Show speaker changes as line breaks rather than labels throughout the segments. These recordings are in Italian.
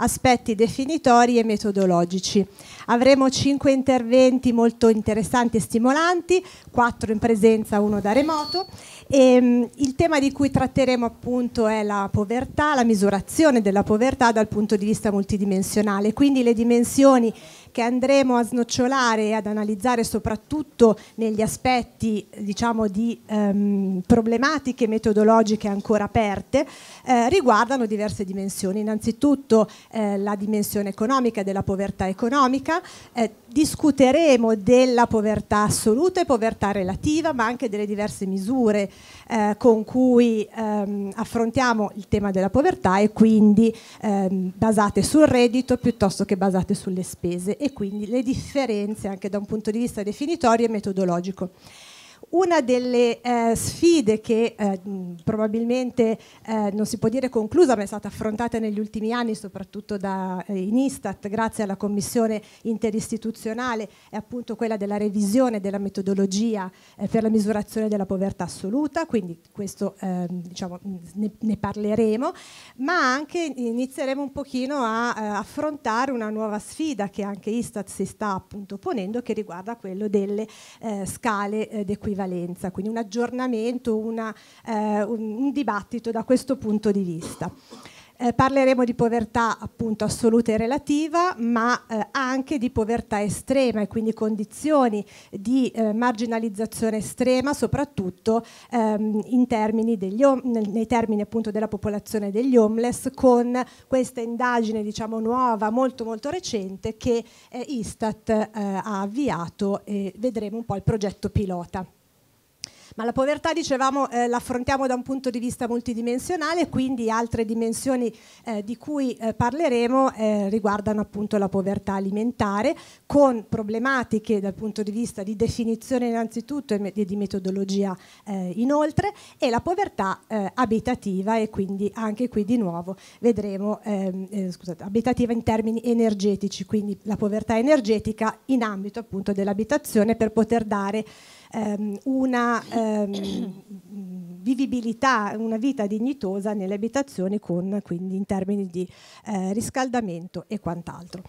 aspetti definitori e metodologici.
Avremo cinque interventi molto interessanti e stimolanti, quattro in presenza, uno da remoto. E, ehm, il tema di cui tratteremo appunto è la povertà, la misurazione della povertà dal punto di vista multidimensionale, quindi le dimensioni che andremo a snocciolare e ad analizzare soprattutto negli aspetti diciamo, di ehm, problematiche metodologiche ancora aperte, eh, riguardano diverse dimensioni. Innanzitutto eh, la dimensione economica della povertà economica, eh, discuteremo della povertà assoluta e povertà relativa, ma anche delle diverse misure eh, con cui ehm, affrontiamo il tema della povertà e quindi ehm, basate sul reddito piuttosto che basate sulle spese e quindi le differenze anche da un punto di vista definitorio e metodologico. Una delle eh, sfide che eh, probabilmente eh, non si può dire conclusa, ma è stata affrontata negli ultimi anni, soprattutto da, eh, in Istat, grazie alla commissione interistituzionale, è appunto quella della revisione della metodologia eh, per la misurazione della povertà assoluta, quindi questo ehm, diciamo, ne, ne, parleremo, ma anche inizieremo un pochino a eh, affrontare una nuova sfida che anche Istat si sta appunto ponendo, che riguarda quello delle scale eh, d'equilibrio equivalenza, quindi un aggiornamento, una, eh, un, un dibattito da questo punto di vista. Eh, parleremo di povertà appunto assoluta e relativa, ma eh, anche di povertà estrema e quindi condizioni di eh, marginalizzazione estrema, soprattutto ehm, termini nei termini appunto della popolazione degli homeless, con questa indagine diciamo nuova, molto molto recente che eh, Istat eh, ha avviato e vedremo un po' il progetto pilota. Ma la povertà, dicevamo, eh, l'affrontiamo da un punto di vista multidimensionale, quindi altre dimensioni eh, di cui eh, parleremo eh, riguardano appunto la povertà alimentare, con problematiche dal punto di vista di definizione innanzitutto e di metodologia eh, inoltre, e la povertà eh, abitativa e quindi anche qui di nuovo vedremo, ehm, scusate, abitativa in termini energetici, quindi la povertà energetica in ambito appunto dell'abitazione per poter dare ehm, una ehm, vivibilità, una vita dignitosa nelle abitazioni con, quindi in termini di eh, riscaldamento e quant'altro.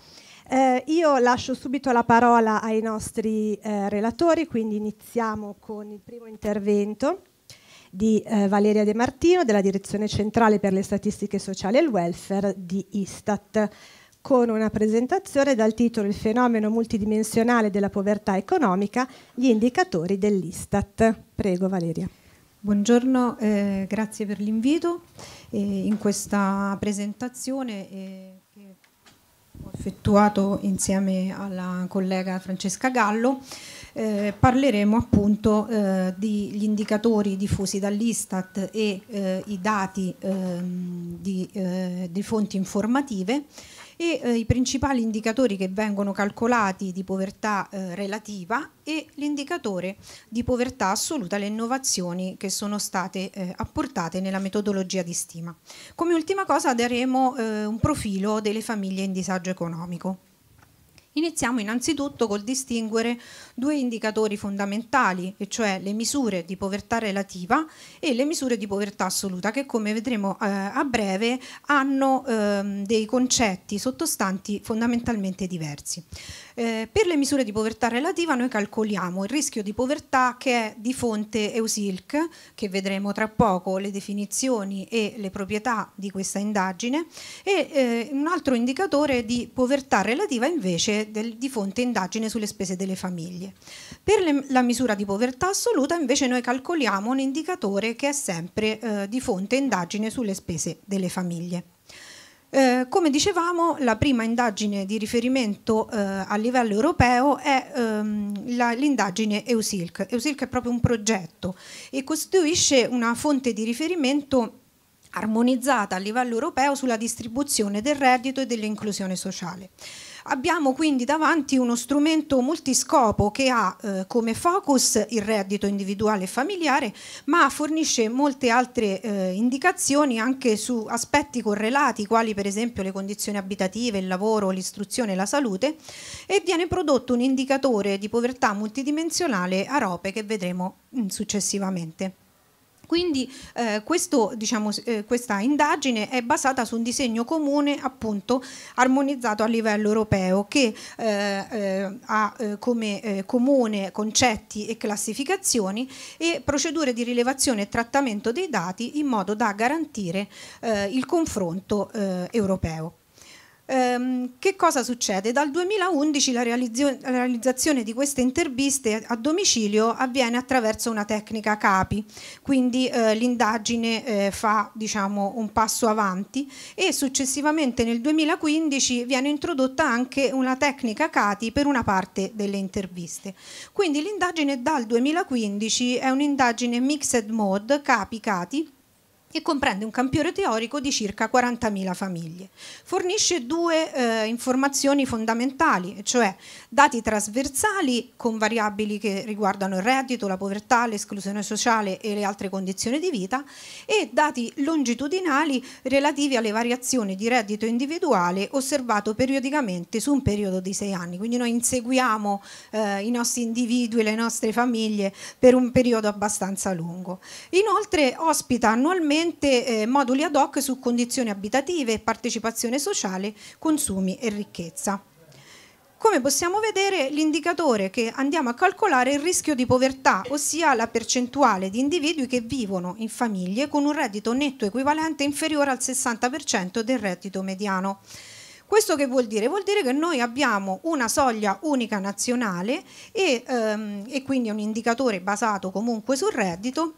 Eh, io lascio subito la parola ai nostri eh, relatori, quindi iniziamo con il primo intervento di eh, Valeria De Martino della Direzione Centrale per le Statistiche Sociali e il Welfare di Istat con una presentazione dal titolo Il fenomeno multidimensionale della povertà economica, gli indicatori dell'Istat.
Prego Valeria. Buongiorno, eh, grazie per l'invito. Eh, in questa presentazione eh, che ho effettuato insieme alla collega Francesca Gallo eh, parleremo appunto eh, degli indicatori diffusi dall'Istat e eh, i dati ehm, di, di fonti informative e eh, i principali indicatori che vengono calcolati di povertà eh, relativa e l'indicatore di povertà assoluta, le innovazioni che sono state eh, apportate nella metodologia di stima. Come ultima cosa daremo eh, un profilo delle famiglie in disagio economico. Iniziamo innanzitutto col distinguere due indicatori fondamentali, e cioè le misure di povertà relativa e le misure di povertà assoluta, che come vedremo eh, a breve hanno ehm, dei concetti sottostanti fondamentalmente diversi. Eh, per le misure di povertà relativa noi calcoliamo il rischio di povertà che è di fonte EUSILC, che vedremo tra poco le definizioni e le proprietà di questa indagine, e eh, un altro indicatore di povertà relativa invece del, di fonte indagine sulle spese delle famiglie. Per le, la misura di povertà assoluta invece noi calcoliamo un indicatore che è sempre eh, di fonte indagine sulle spese delle famiglie. Eh, come dicevamo, la prima indagine di riferimento eh, a livello europeo è ehm, la, l'indagine EUSILC. EUSILC è proprio un progetto e costituisce una fonte di riferimento armonizzata a livello europeo sulla distribuzione del reddito e dell'inclusione sociale. Abbiamo quindi davanti uno strumento multiscopo che ha eh, come focus il reddito individuale e familiare, ma fornisce molte altre eh, indicazioni anche su aspetti correlati, quali per esempio le condizioni abitative, il lavoro, l'istruzione e la salute, e viene prodotto un indicatore di povertà multidimensionale a rope che vedremo mh, mm, successivamente. Quindi eh, questo, diciamo, eh, questa indagine è basata su un disegno comune appunto armonizzato a livello europeo che eh, eh ha eh, come eh, comune concetti e classificazioni e procedure di rilevazione e trattamento dei dati in modo da garantire il confronto europeo. Ehm, che cosa succede? Dal 2011 la, realizio- la realizzazione di queste interviste a domicilio avviene attraverso una tecnica CAPI, quindi eh, l'indagine eh, fa diciamo, un passo avanti e successivamente nel 2015 viene introdotta anche una tecnica CATI per una parte delle interviste. Quindi l'indagine dal 2015 è un'indagine mixed mode CAPI-CATI e comprende un campione teorico di circa 40.000 famiglie. Fornisce due eh, informazioni fondamentali, cioè dati trasversali con variabili che riguardano il reddito, la povertà, l'esclusione sociale e le altre condizioni di vita e dati longitudinali relativi alle variazioni di reddito individuale osservato periodicamente su un periodo di sei anni. Quindi noi inseguiamo eh, i nostri individui, le nostre famiglie per un periodo abbastanza lungo. Inoltre ospita annualmente eh, moduli ad hoc su condizioni abitative, partecipazione sociale, consumi e ricchezza come possiamo vedere l'indicatore che andiamo a calcolare è il rischio di povertà, ossia la percentuale di individui che vivono in famiglie con un reddito netto equivalente inferiore al 60% del reddito mediano. Questo che vuol dire? Vuol dire che noi abbiamo una soglia unica nazionale e, ehm, e quindi un indicatore basato comunque sul reddito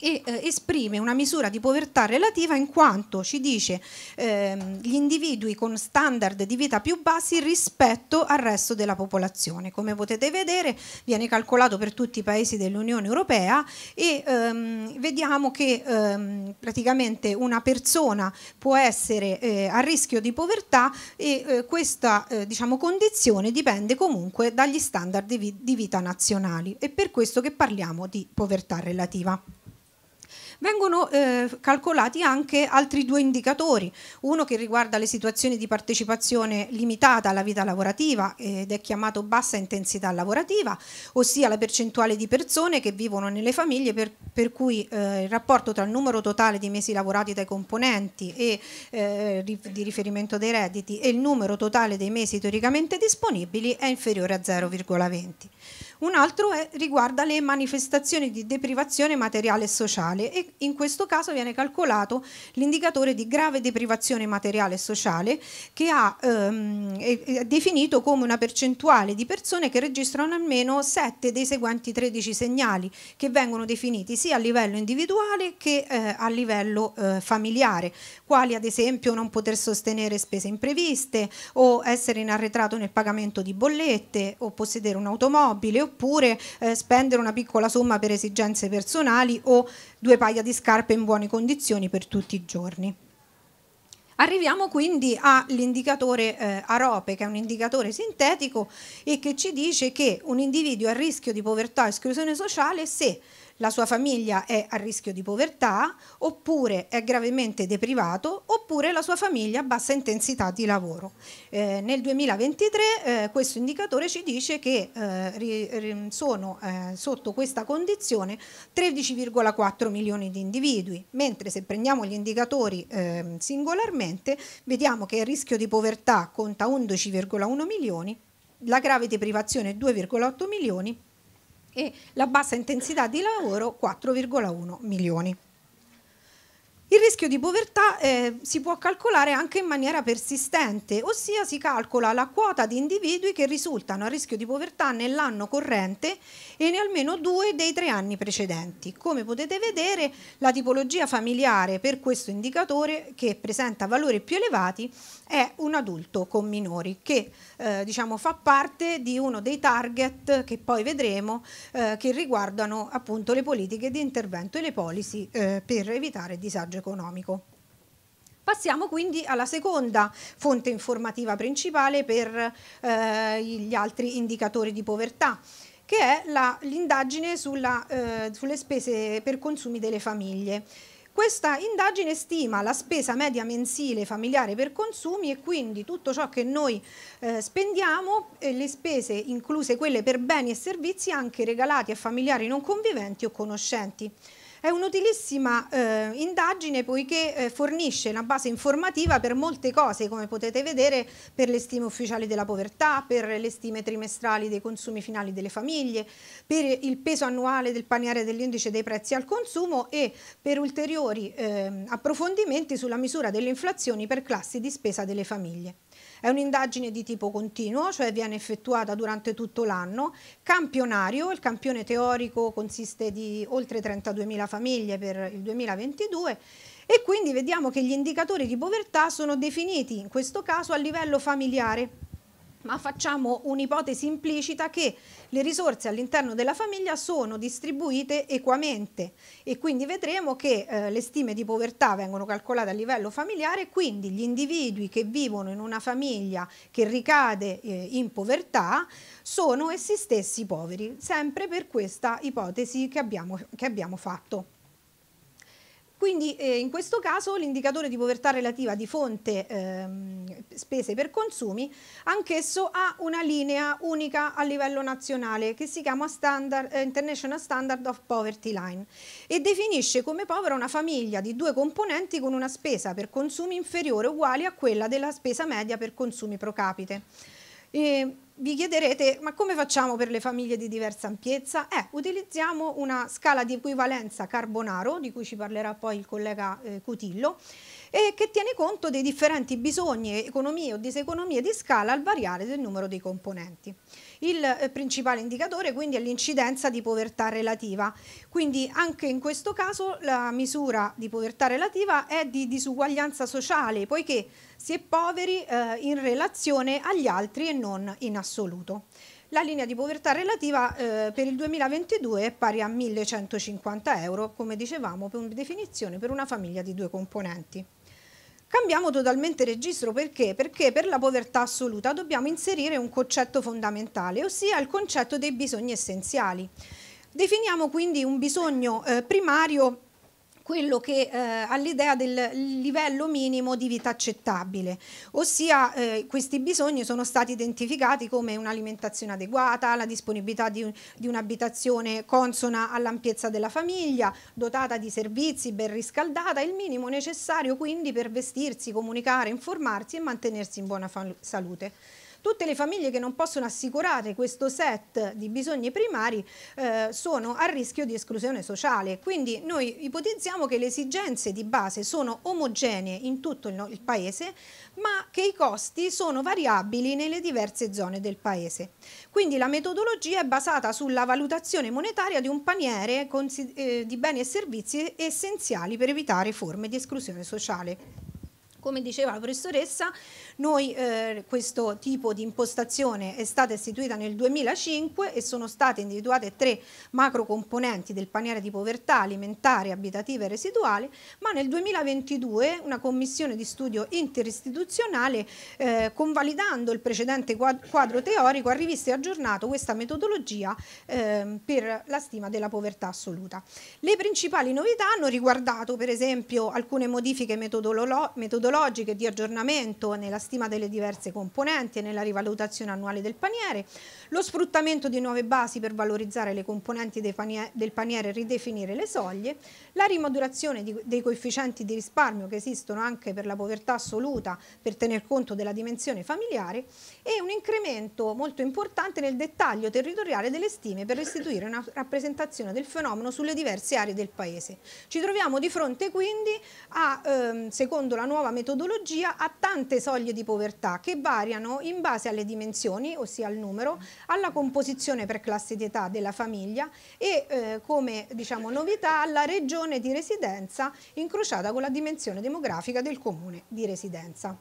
e eh, esprime una misura di povertà relativa in quanto ci dice ehm, gli individui con standard di vita più bassi rispetto al resto della popolazione. Come potete vedere viene calcolato per tutti i paesi dell'Unione Europea e ehm, vediamo che ehm, praticamente una persona può essere eh, a rischio di povertà e eh, questa eh, diciamo, condizione dipende comunque dagli standard di, vita nazionali È per questo che parliamo di povertà relativa vengono eh, calcolati anche altri due indicatori, uno che riguarda le situazioni di partecipazione limitata alla vita lavorativa ed è chiamato bassa intensità lavorativa, ossia la percentuale di persone che vivono nelle famiglie per, per cui eh, il rapporto tra il numero totale di mesi lavorati dai componenti e eh, di riferimento dei redditi e il numero totale dei mesi teoricamente disponibili è inferiore a 0,20 un altro è, eh, riguarda le manifestazioni di deprivazione materiale e sociale e in questo caso viene calcolato l'indicatore di grave deprivazione materiale e sociale che ha, ehm, è, definito come una percentuale di persone che registrano almeno 7 dei seguenti 13 segnali che vengono definiti sia a livello individuale che eh, a livello eh, familiare, quali ad esempio non poter sostenere spese impreviste o essere in arretrato nel pagamento di bollette o possedere un'automobile oppure eh, spendere una piccola somma per esigenze personali o due paia di scarpe in buone condizioni per tutti i giorni. Arriviamo quindi all'indicatore eh, AROPE, che è un indicatore sintetico e che ci dice che un individuo è a rischio di povertà o esclusione sociale se la sua famiglia è a rischio di povertà, oppure è gravemente deprivato, oppure la sua famiglia ha bassa intensità di lavoro. Eh, nel 2023 eh, questo indicatore ci dice che eh, ri, ri, sono eh, sotto questa condizione 13,4 milioni di individui, mentre se prendiamo gli indicatori ehm, singolarmente vediamo che il rischio di povertà conta 11,1 milioni, la grave deprivazione 2,8 milioni e la bassa intensità di lavoro 4,1 milioni. Il rischio di povertà eh, si può calcolare anche in maniera persistente, ossia si calcola la quota di individui che risultano a rischio di povertà nell'anno corrente e in almeno due dei tre anni precedenti. Come potete vedere, la tipologia familiare per questo indicatore, che presenta valori più elevati, è un adulto con minori che eh, diciamo, fa parte di uno dei target che poi vedremo eh, che riguardano appunto le politiche di intervento e le policy eh, per evitare disagio economico. Passiamo quindi alla seconda fonte informativa principale per eh, gli altri indicatori di povertà che è l'indagine eh, sulle spese per consumi delle famiglie. Questa indagine stima la spesa media mensile familiare per consumi e quindi tutto ciò che noi eh, spendiamo, eh, le spese incluse quelle per beni e servizi anche regalati a familiari non conviventi o conoscenti. È un'utilissima eh, indagine poiché eh, fornisce una base informativa per molte cose, come potete vedere, per le stime ufficiali della povertà, per le stime trimestrali dei consumi finali delle famiglie, per il peso annuale del paniere dell'indice dei prezzi al consumo e per ulteriori eh, approfondimenti sulla misura delle inflazioni per classi di spesa delle famiglie. È un'indagine di tipo continuo, cioè viene effettuata durante tutto l'anno, campionario, il campione teorico consiste di oltre 32.000 famiglie per il 2022 e quindi vediamo che gli indicatori di povertà sono definiti in questo caso a livello familiare ma facciamo un'ipotesi implicita che le risorse all'interno della famiglia sono distribuite equamente e quindi vedremo che eh, le stime di povertà vengono calcolate a livello familiare, quindi gli individui che vivono in una famiglia che ricade eh, in povertà sono essi stessi poveri, sempre per questa ipotesi che abbiamo, che abbiamo fatto. Quindi eh, in questo caso l'indicatore di povertà relativa di fonte ehm, spese per consumi anch'esso ha una linea unica a livello nazionale che si chiama Standard, eh, International Standard of Poverty Line e definisce come povera una famiglia di due componenti con una spesa per consumi inferiore o uguale a quella della spesa media per consumi pro capite. E vi chiederete, ma come facciamo per le famiglie di diversa ampiezza? Eh, utilizziamo una scala di equivalenza Carbonaro, di cui ci parlerà poi il collega eh, Cutillo, e che tiene conto dei differenti bisogni, economie o diseconomie di scala al variare del numero dei componenti. Il eh, principale indicatore quindi è l'incidenza di povertà relativa, quindi anche in questo caso la misura di povertà relativa è di disuguaglianza sociale, poiché si è poveri eh, in relazione agli altri e non in assoluto. La linea di povertà relativa eh, per il 2022 è pari a 1150 euro, come dicevamo, per definizione per una famiglia di due componenti. Cambiamo totalmente registro perché? Perché per la povertà assoluta dobbiamo inserire un concetto fondamentale, ossia il concetto dei bisogni essenziali. Definiamo quindi un bisogno eh, primario quello che eh, all'idea del livello minimo di vita accettabile, ossia eh, questi bisogni sono stati identificati come un'alimentazione adeguata, la disponibilità di, di un'abitazione consona all'ampiezza della famiglia, dotata di servizi, ben riscaldata, il minimo necessario quindi per vestirsi, comunicare, informarsi e mantenersi in buona salute. Tutte le famiglie che non possono assicurare questo set di bisogni primari eh, sono a rischio di esclusione sociale, quindi noi ipotizziamo che le esigenze di base sono omogenee in tutto il, il paese, ma che i costi sono variabili nelle diverse zone del paese. Quindi la metodologia è basata sulla valutazione monetaria di un paniere eh, di beni e servizi essenziali per evitare forme di esclusione sociale. Come diceva la professoressa, noi, eh, questo tipo di impostazione è stata istituita nel 2005 e sono state individuate tre macro componenti del paniere di povertà alimentare, abitativa e residuale, ma nel 2022 una commissione di studio interistituzionale, eh, convalidando il precedente quadro teorico, ha rivisto e aggiornato questa metodologia eh, per la stima della povertà assoluta. Le principali novità hanno riguardato per esempio alcune modifiche metodologiche metodologiche di aggiornamento nella stima delle diverse componenti e nella rivalutazione annuale del paniere, lo sfruttamento di nuove basi per valorizzare le componenti del paniere e ridefinire le soglie, la rimodulazione dei coefficienti di risparmio che esistono anche per la povertà assoluta per tener conto della dimensione familiare e un incremento molto importante nel dettaglio territoriale delle stime per restituire una rappresentazione del fenomeno sulle diverse aree del Paese. Ci troviamo di fronte quindi a, ehm, secondo la nuova metodologia, metodologia ha tante soglie di povertà che variano in base alle dimensioni, ossia al numero, alla composizione per classe di età della famiglia e eh, come diciamo, novità alla regione di residenza incrociata con la dimensione demografica del comune di residenza.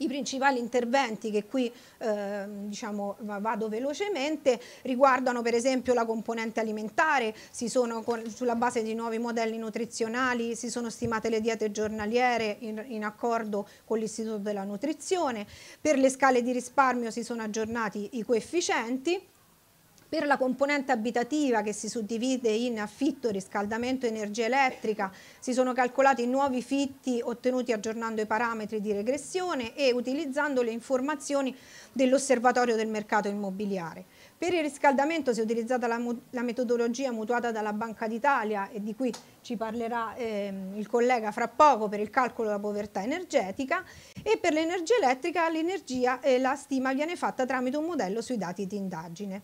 I principali interventi che qui eh, diciamo, vado velocemente riguardano per esempio la componente alimentare, sono, sulla base di nuovi modelli nutrizionali si sono stimate le diete giornaliere in, in accordo con l'Istituto della Nutrizione, per le scale di risparmio si sono aggiornati i coefficienti per la componente abitativa che si suddivide in affitto, riscaldamento e energia elettrica si sono calcolati nuovi fitti ottenuti aggiornando i parametri di regressione e utilizzando le informazioni dell'osservatorio del mercato immobiliare. Per il riscaldamento si è utilizzata la, la metodologia mutuata dalla Banca d'Italia e di cui ci parlerà eh, il collega fra poco per il calcolo della povertà energetica e per l'energia elettrica l'energia eh, la stima viene fatta tramite un modello sui dati di indagine.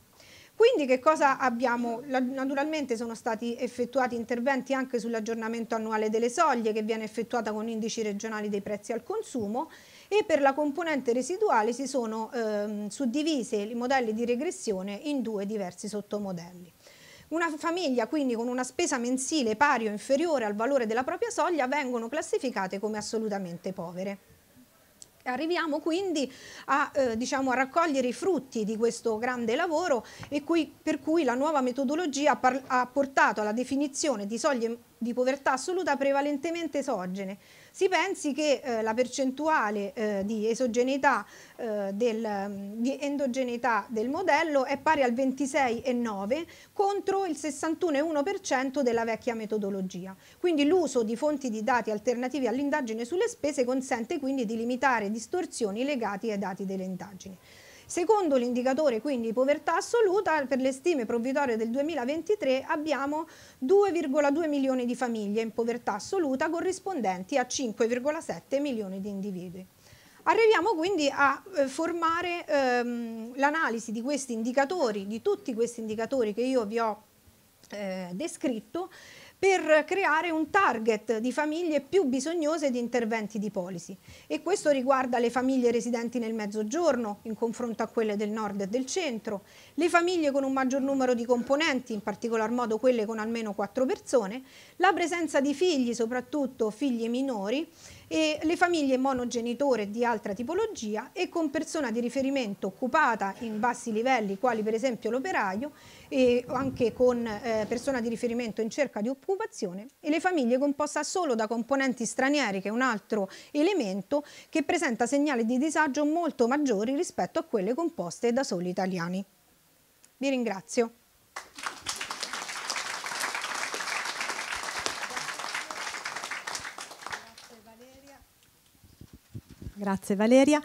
Quindi che cosa abbiamo? Naturalmente sono stati effettuati interventi anche sull'aggiornamento annuale delle soglie che viene effettuata con indici regionali dei prezzi al consumo e per la componente residuale si sono ehm, suddivise i modelli di regressione in due diversi sottomodelli. Una famiglia quindi con una spesa mensile pari o inferiore al valore della propria soglia vengono classificate come assolutamente povere. Arriviamo quindi a, eh, diciamo, a, raccogliere i frutti di questo grande lavoro e cui, per cui la nuova metodologia ha, ha portato alla definizione di soglie di povertà assoluta prevalentemente esogene, si pensi che eh, la percentuale eh, di esogeneità eh, del, mm, di endogeneità del modello è pari al 26,9 contro il 61,1% della vecchia metodologia. Quindi l'uso di fonti di dati alternativi all'indagine sulle spese consente quindi di limitare distorsioni legate ai dati delle indagini. Secondo l'indicatore quindi povertà assoluta, per le stime provvisorie del 2023 abbiamo 2,2 milioni di famiglie in povertà assoluta corrispondenti a 5,7 milioni di individui. Arriviamo quindi a eh, formare ehm, l'analisi di questi indicatori, di tutti questi indicatori che io vi ho eh, descritto per creare un target di famiglie più bisognose di interventi di policy e questo riguarda le famiglie residenti nel mezzogiorno in confronto a quelle del nord e del centro, le famiglie con un maggior numero di componenti, in particolar modo quelle con almeno quattro persone, la presenza di figli, soprattutto figli minori, e le famiglie monogenitore di altra tipologia e con persona di riferimento occupata in bassi livelli, quali per esempio l'operaio, e anche con eh, persona di riferimento in cerca di occupazione, e le famiglie composte solo da componenti stranieri, che è un altro elemento che presenta segnali di disagio molto maggiori rispetto a quelle composte da soli italiani. Vi ringrazio.
Grazie Valeria.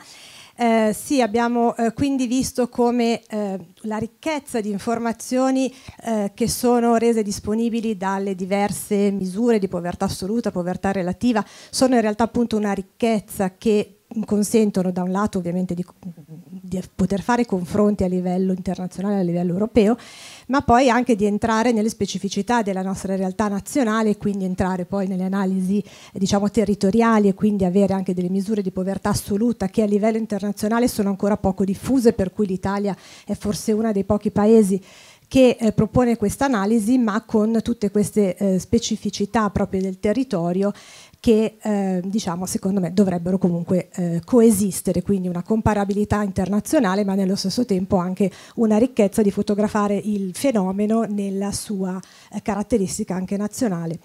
Eh, sì, abbiamo eh, quindi visto come eh, la ricchezza di informazioni eh, che sono rese disponibili dalle diverse misure di povertà assoluta, povertà relativa, sono in realtà appunto una ricchezza che consentono da un lato ovviamente di, di, poter fare confronti a livello internazionale, a livello europeo, ma poi anche di entrare nelle specificità della nostra realtà nazionale e quindi entrare poi nelle analisi diciamo, territoriali e quindi avere anche delle misure di povertà assoluta che a livello internazionale sono ancora poco diffuse, per cui l'Italia è forse uno dei pochi paesi che eh, propone questa analisi ma con tutte queste eh, specificità proprio del territorio che eh, diciamo secondo me dovrebbero comunque eh, coesistere, quindi una comparabilità internazionale ma nello stesso tempo anche una ricchezza di fotografare il fenomeno nella sua eh, caratteristica anche nazionale.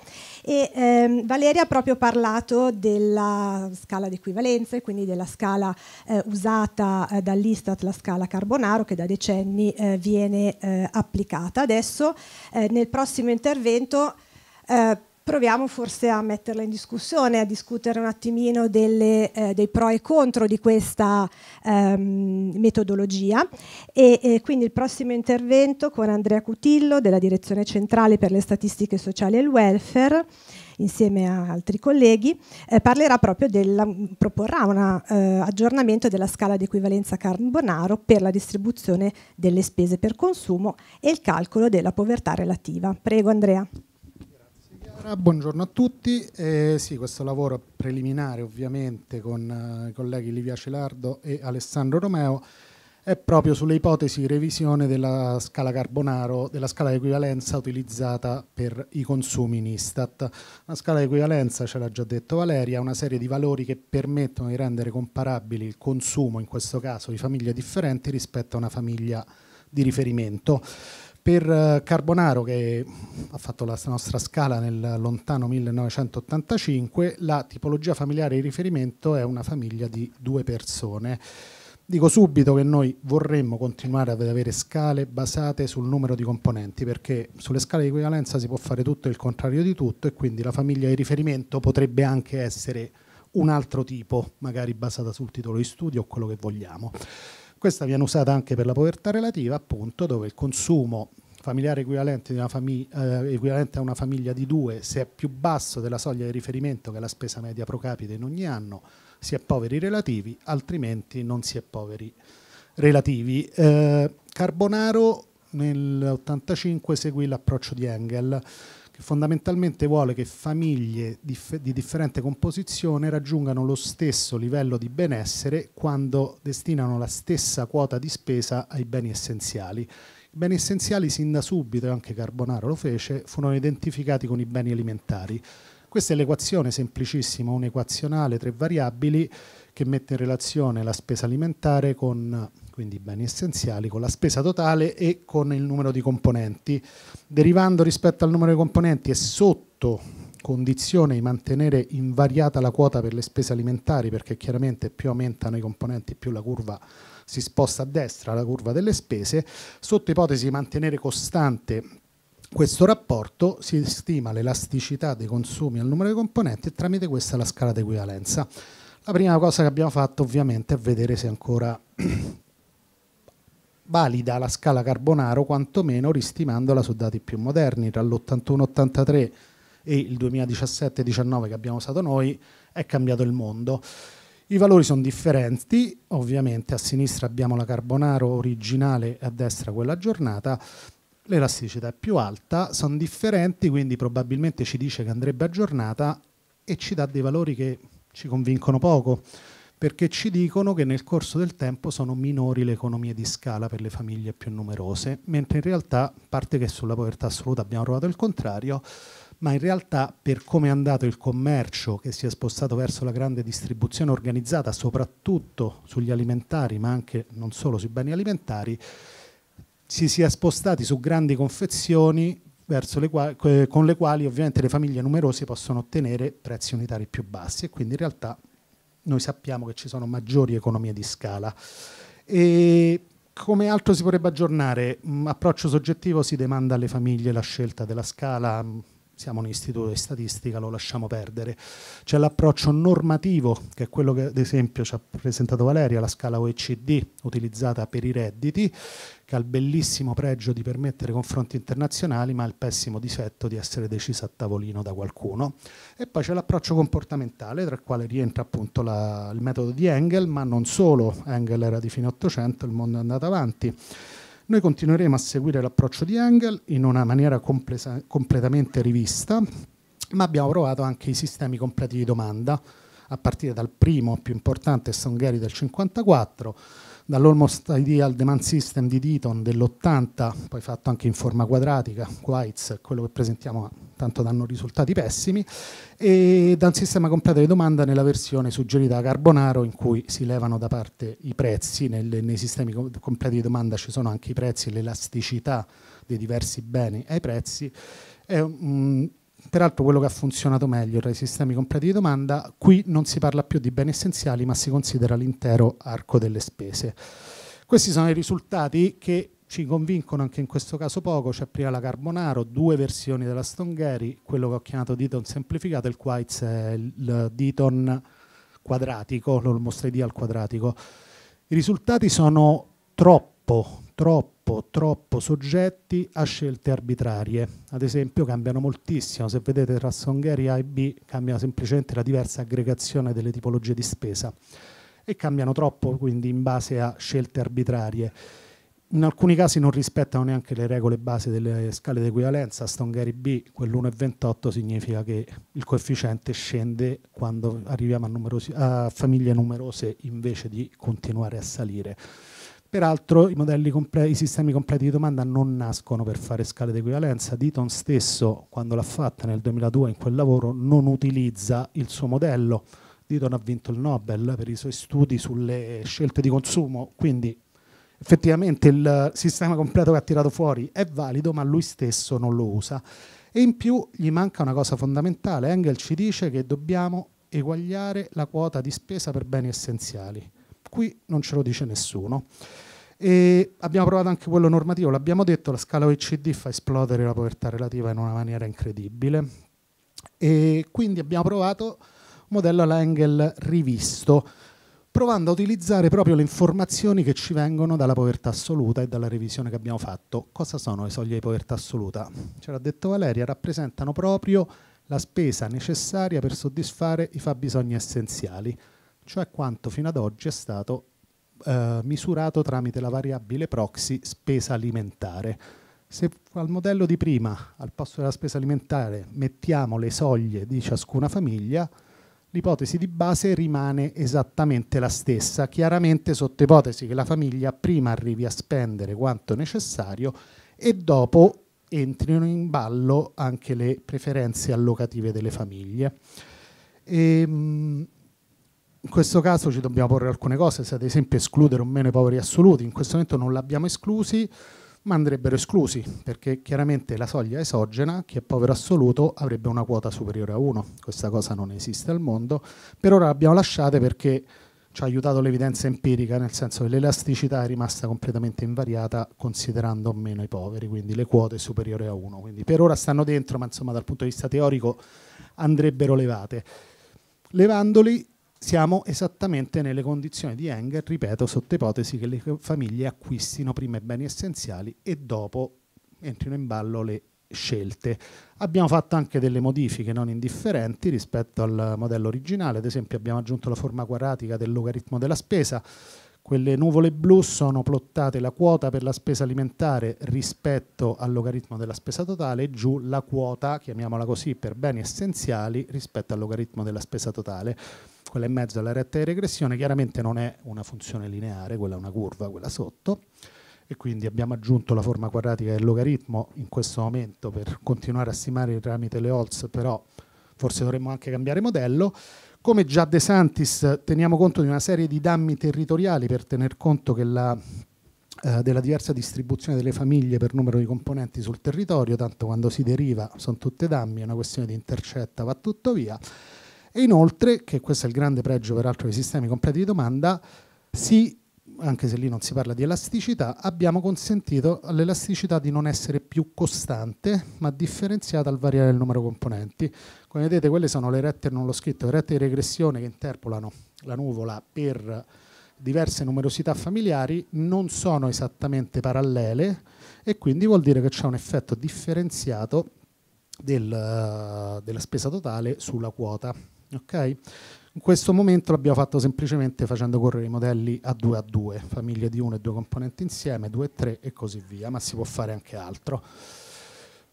E ehm, Valeria ha proprio parlato della scala di equivalenze, quindi della scala eh, usata eh, dall'Istat, la scala Carbonaro, che da decenni eh, viene eh, applicata. Adesso eh, nel prossimo intervento eh, proviamo forse a metterla in discussione, a discutere un attimino delle, eh, dei pro e contro di questa ehm, metodologia. E, e quindi il prossimo intervento con Andrea Cutillo della Direzione Centrale per le Statistiche Sociali e il Welfare insieme a altri colleghi, eh, parlerà proprio della, proporrà un eh, aggiornamento della scala di equivalenza carbonaro per la distribuzione delle spese per consumo e il calcolo della povertà relativa. Prego Andrea.
Allora, buongiorno a tutti. Eh, sì, questo lavoro preliminare ovviamente con eh, i colleghi Livia Celardo e Alessandro Romeo è proprio sulle ipotesi di revisione della scala Carbonaro, della scala di equivalenza utilizzata per i consumi in Istat. La scala di equivalenza, ce l'ha già detto Valeria, una serie di valori che permettono di rendere comparabili il consumo, in questo caso di famiglie differenti, rispetto a una famiglia di riferimento per eh, Carbonaro che ha fatto la nostra scala nel lontano 1985, la tipologia familiare di riferimento è una famiglia di due persone. Dico subito che noi vorremmo continuare ad avere scale basate sul numero di componenti perché sulle scale di equivalenza si può fare tutto il contrario di tutto e quindi la famiglia di riferimento potrebbe anche essere un altro tipo, magari basata sul titolo di studio o quello che vogliamo. Questa viene usata anche per la povertà relativa, appunto, dove il consumo familiare equivalente, eh, equivalente, a una famiglia di due, se è più basso della soglia di riferimento che è la spesa media pro capita in ogni anno, si è poveri relativi, altrimenti non si è poveri relativi. Eh, Carbonaro nell'85 seguì l'approccio di Engel che fondamentalmente vuole che famiglie di differente composizione raggiungano lo stesso livello di benessere quando destinano la stessa quota di spesa ai beni essenziali. I beni essenziali sin da subito, e anche Carbonaro lo fece, furono identificati con i beni alimentari. Questa è l'equazione semplicissima, un'equazionale, tre variabili, che mette in relazione la spesa alimentare con quindi beni essenziali, con la spesa totale e con il numero di componenti. Derivando rispetto al numero di componenti e sotto condizione di mantenere invariata la quota per le spese alimentari, perché chiaramente più aumentano i componenti, più la curva si sposta a destra, la curva delle spese, sotto ipotesi di mantenere costante questo rapporto si stima l'elasticità dei consumi al numero di componenti e tramite questa la scala d'equivalenza. La prima cosa che abbiamo fatto ovviamente è vedere se ancora valida la scala Carbonaro quantomeno ristimandola su dati più moderni tra l'81-83 e il 2017-19 che abbiamo usato noi è cambiato il mondo i valori sono differenti ovviamente a sinistra abbiamo la Carbonaro originale e a destra quella aggiornata l'elasticità è più alta sono differenti quindi probabilmente ci dice che andrebbe aggiornata e ci dà dei valori che ci convincono poco perché ci dicono che nel corso del tempo sono minori le economie di scala per le famiglie più numerose, mentre in realtà, a parte che sulla povertà assoluta abbiamo provato il contrario, ma in realtà per come è andato il commercio che si è spostato verso la grande distribuzione organizzata, soprattutto sugli alimentari, ma anche non solo sui beni alimentari, si sia spostati su grandi confezioni le quali, eh, con le quali ovviamente le famiglie numerose possono ottenere prezzi unitari più bassi e quindi in realtà noi sappiamo che ci sono maggiori economie di scala. E come altro si potrebbe aggiornare? Mm, approccio soggettivo si demanda alle famiglie la scelta della scala, mm, siamo un istituto di statistica, lo lasciamo perdere. C'è l'approccio normativo, che è quello che ad esempio ci ha presentato Valeria, la scala OECD utilizzata per i redditi, che ha il bellissimo pregio di permettere confronti internazionali, ma ha il pessimo difetto di essere decisa a tavolino da qualcuno. E poi c'è l'approccio comportamentale, tra il quale rientra appunto la, il metodo di Engel, ma non solo, Engel era di fine 800, il mondo è andato avanti. Noi continueremo a seguire l'approccio di Engel in una maniera complesa, completamente rivista, ma abbiamo provato anche i sistemi completi di domanda, a partire dal primo più importante Songari del 54, dall'Almost Ideal Demand System di Deaton dell'80, poi fatto anche in forma quadratica, Quites, quello che presentiamo tanto danno risultati pessimi, e da un sistema completo di domanda nella versione suggerita da Carbonaro in cui si levano da parte i prezzi, nelle, nei sistemi completi di domanda ci sono anche i prezzi, l'elasticità dei diversi beni ai prezzi, è un peraltro quello che ha funzionato meglio tra i sistemi completi di domanda, qui non si parla più di beni essenziali ma si considera l'intero arco delle spese. Questi sono i risultati che ci convincono anche in questo caso poco, c'è prima la Carbonaro, due versioni della Stongheri, quello che ho chiamato Diton semplificato, il Quites è il Diton quadratico, lo mostrai D al quadratico. I risultati sono troppo troppo, troppo soggetti a scelte arbitrarie. Ad esempio cambiano moltissimo, se vedete tra Songheria A e B cambia semplicemente la diversa aggregazione delle tipologie di spesa e cambiano troppo quindi in base a scelte arbitrarie. In alcuni casi non rispettano neanche le regole base delle scale di equivalenza. Stongheri B, quell'1,28 significa che il coefficiente scende quando arriviamo a, numerosi, a famiglie numerose invece di continuare a salire. Peraltro i, modelli i sistemi completi di domanda non nascono per fare scale di equivalenza. Diton stesso, quando l'ha fatta nel 2002 in quel lavoro, non utilizza il suo modello. Diton ha vinto il Nobel per i suoi studi sulle scelte di consumo, quindi effettivamente il sistema completo che ha tirato fuori è valido, ma lui stesso non lo usa. E in più gli manca una cosa fondamentale. Engel ci dice che dobbiamo eguagliare la quota di spesa per beni essenziali. Qui non ce lo dice nessuno. E abbiamo provato anche quello normativo, l'abbiamo detto, la scala OECD fa esplodere la povertà relativa in una maniera incredibile. E quindi abbiamo provato un modello alla Engel rivisto, provando a utilizzare proprio le informazioni che ci vengono dalla povertà assoluta e dalla revisione che abbiamo fatto. Cosa sono le soglie di povertà assoluta? Ce l'ha detto Valeria, rappresentano proprio la spesa necessaria per soddisfare i fabbisogni essenziali, cioè quanto fino ad oggi è stato eh, misurato tramite la variabile proxy spesa alimentare. Se al modello di prima, al posto della spesa alimentare, mettiamo le soglie di ciascuna famiglia, l'ipotesi di base rimane esattamente la stessa, chiaramente sotto ipotesi che la famiglia prima arrivi a spendere quanto necessario e dopo entrino in ballo anche le preferenze allocative delle famiglie. E, ehm, in questo caso ci dobbiamo porre alcune cose, se ad esempio escludere o meno i poveri assoluti, in questo momento non l'abbiamo esclusi, ma andrebbero esclusi, perché chiaramente la soglia esogena, chi è povero assoluto, avrebbe una quota superiore a 1, questa cosa non esiste al mondo, per ora l'abbiamo lasciata perché ci ha aiutato l'evidenza empirica, nel senso che l'elasticità è rimasta completamente invariata considerando o meno i poveri, quindi le quote superiori a 1, quindi per ora stanno dentro, ma insomma dal punto di vista teorico andrebbero levate. Levandoli siamo esattamente nelle condizioni di Enger, ripeto, sotto ipotesi che le famiglie acquistino prima i beni essenziali e dopo entrino in ballo le scelte. Abbiamo fatto anche delle modifiche non indifferenti rispetto al modello originale, ad esempio abbiamo aggiunto la forma quadratica del logaritmo della spesa, quelle nuvole blu sono plottate la quota per la spesa alimentare rispetto al logaritmo della spesa totale e giù la quota, chiamiamola così, per beni essenziali rispetto al logaritmo della spesa totale quella in mezzo alla retta di regressione, chiaramente non è una funzione lineare, quella è una curva, quella sotto, e quindi abbiamo aggiunto la forma quadratica del logaritmo in questo momento per continuare a stimare il tramite le Holtz, però forse dovremmo anche cambiare modello. Come già De Santis teniamo conto di una serie di dammi territoriali per tener conto che la eh, della diversa distribuzione delle famiglie per numero di componenti sul territorio, tanto quando si deriva sono tutte dammi, è una questione di intercetta, va tutto via. E inoltre, che questo è il grande pregio peraltro dei sistemi completi di domanda, si, anche se lì non si parla di elasticità, abbiamo consentito all'elasticità di non essere più costante, ma differenziata al variare il numero componenti. Come vedete, quelle sono le rette, non l'ho scritto, le rette di regressione che interpolano la nuvola per diverse numerosità familiari, non sono esattamente parallele e quindi vuol dire che c'è un effetto differenziato del, della spesa totale sulla quota. Okay? In questo momento l'abbiamo fatto semplicemente facendo correre i modelli a 2 a 2, famiglie di 1 e 2 componenti insieme, 2 e 3 e così via, ma si può fare anche altro.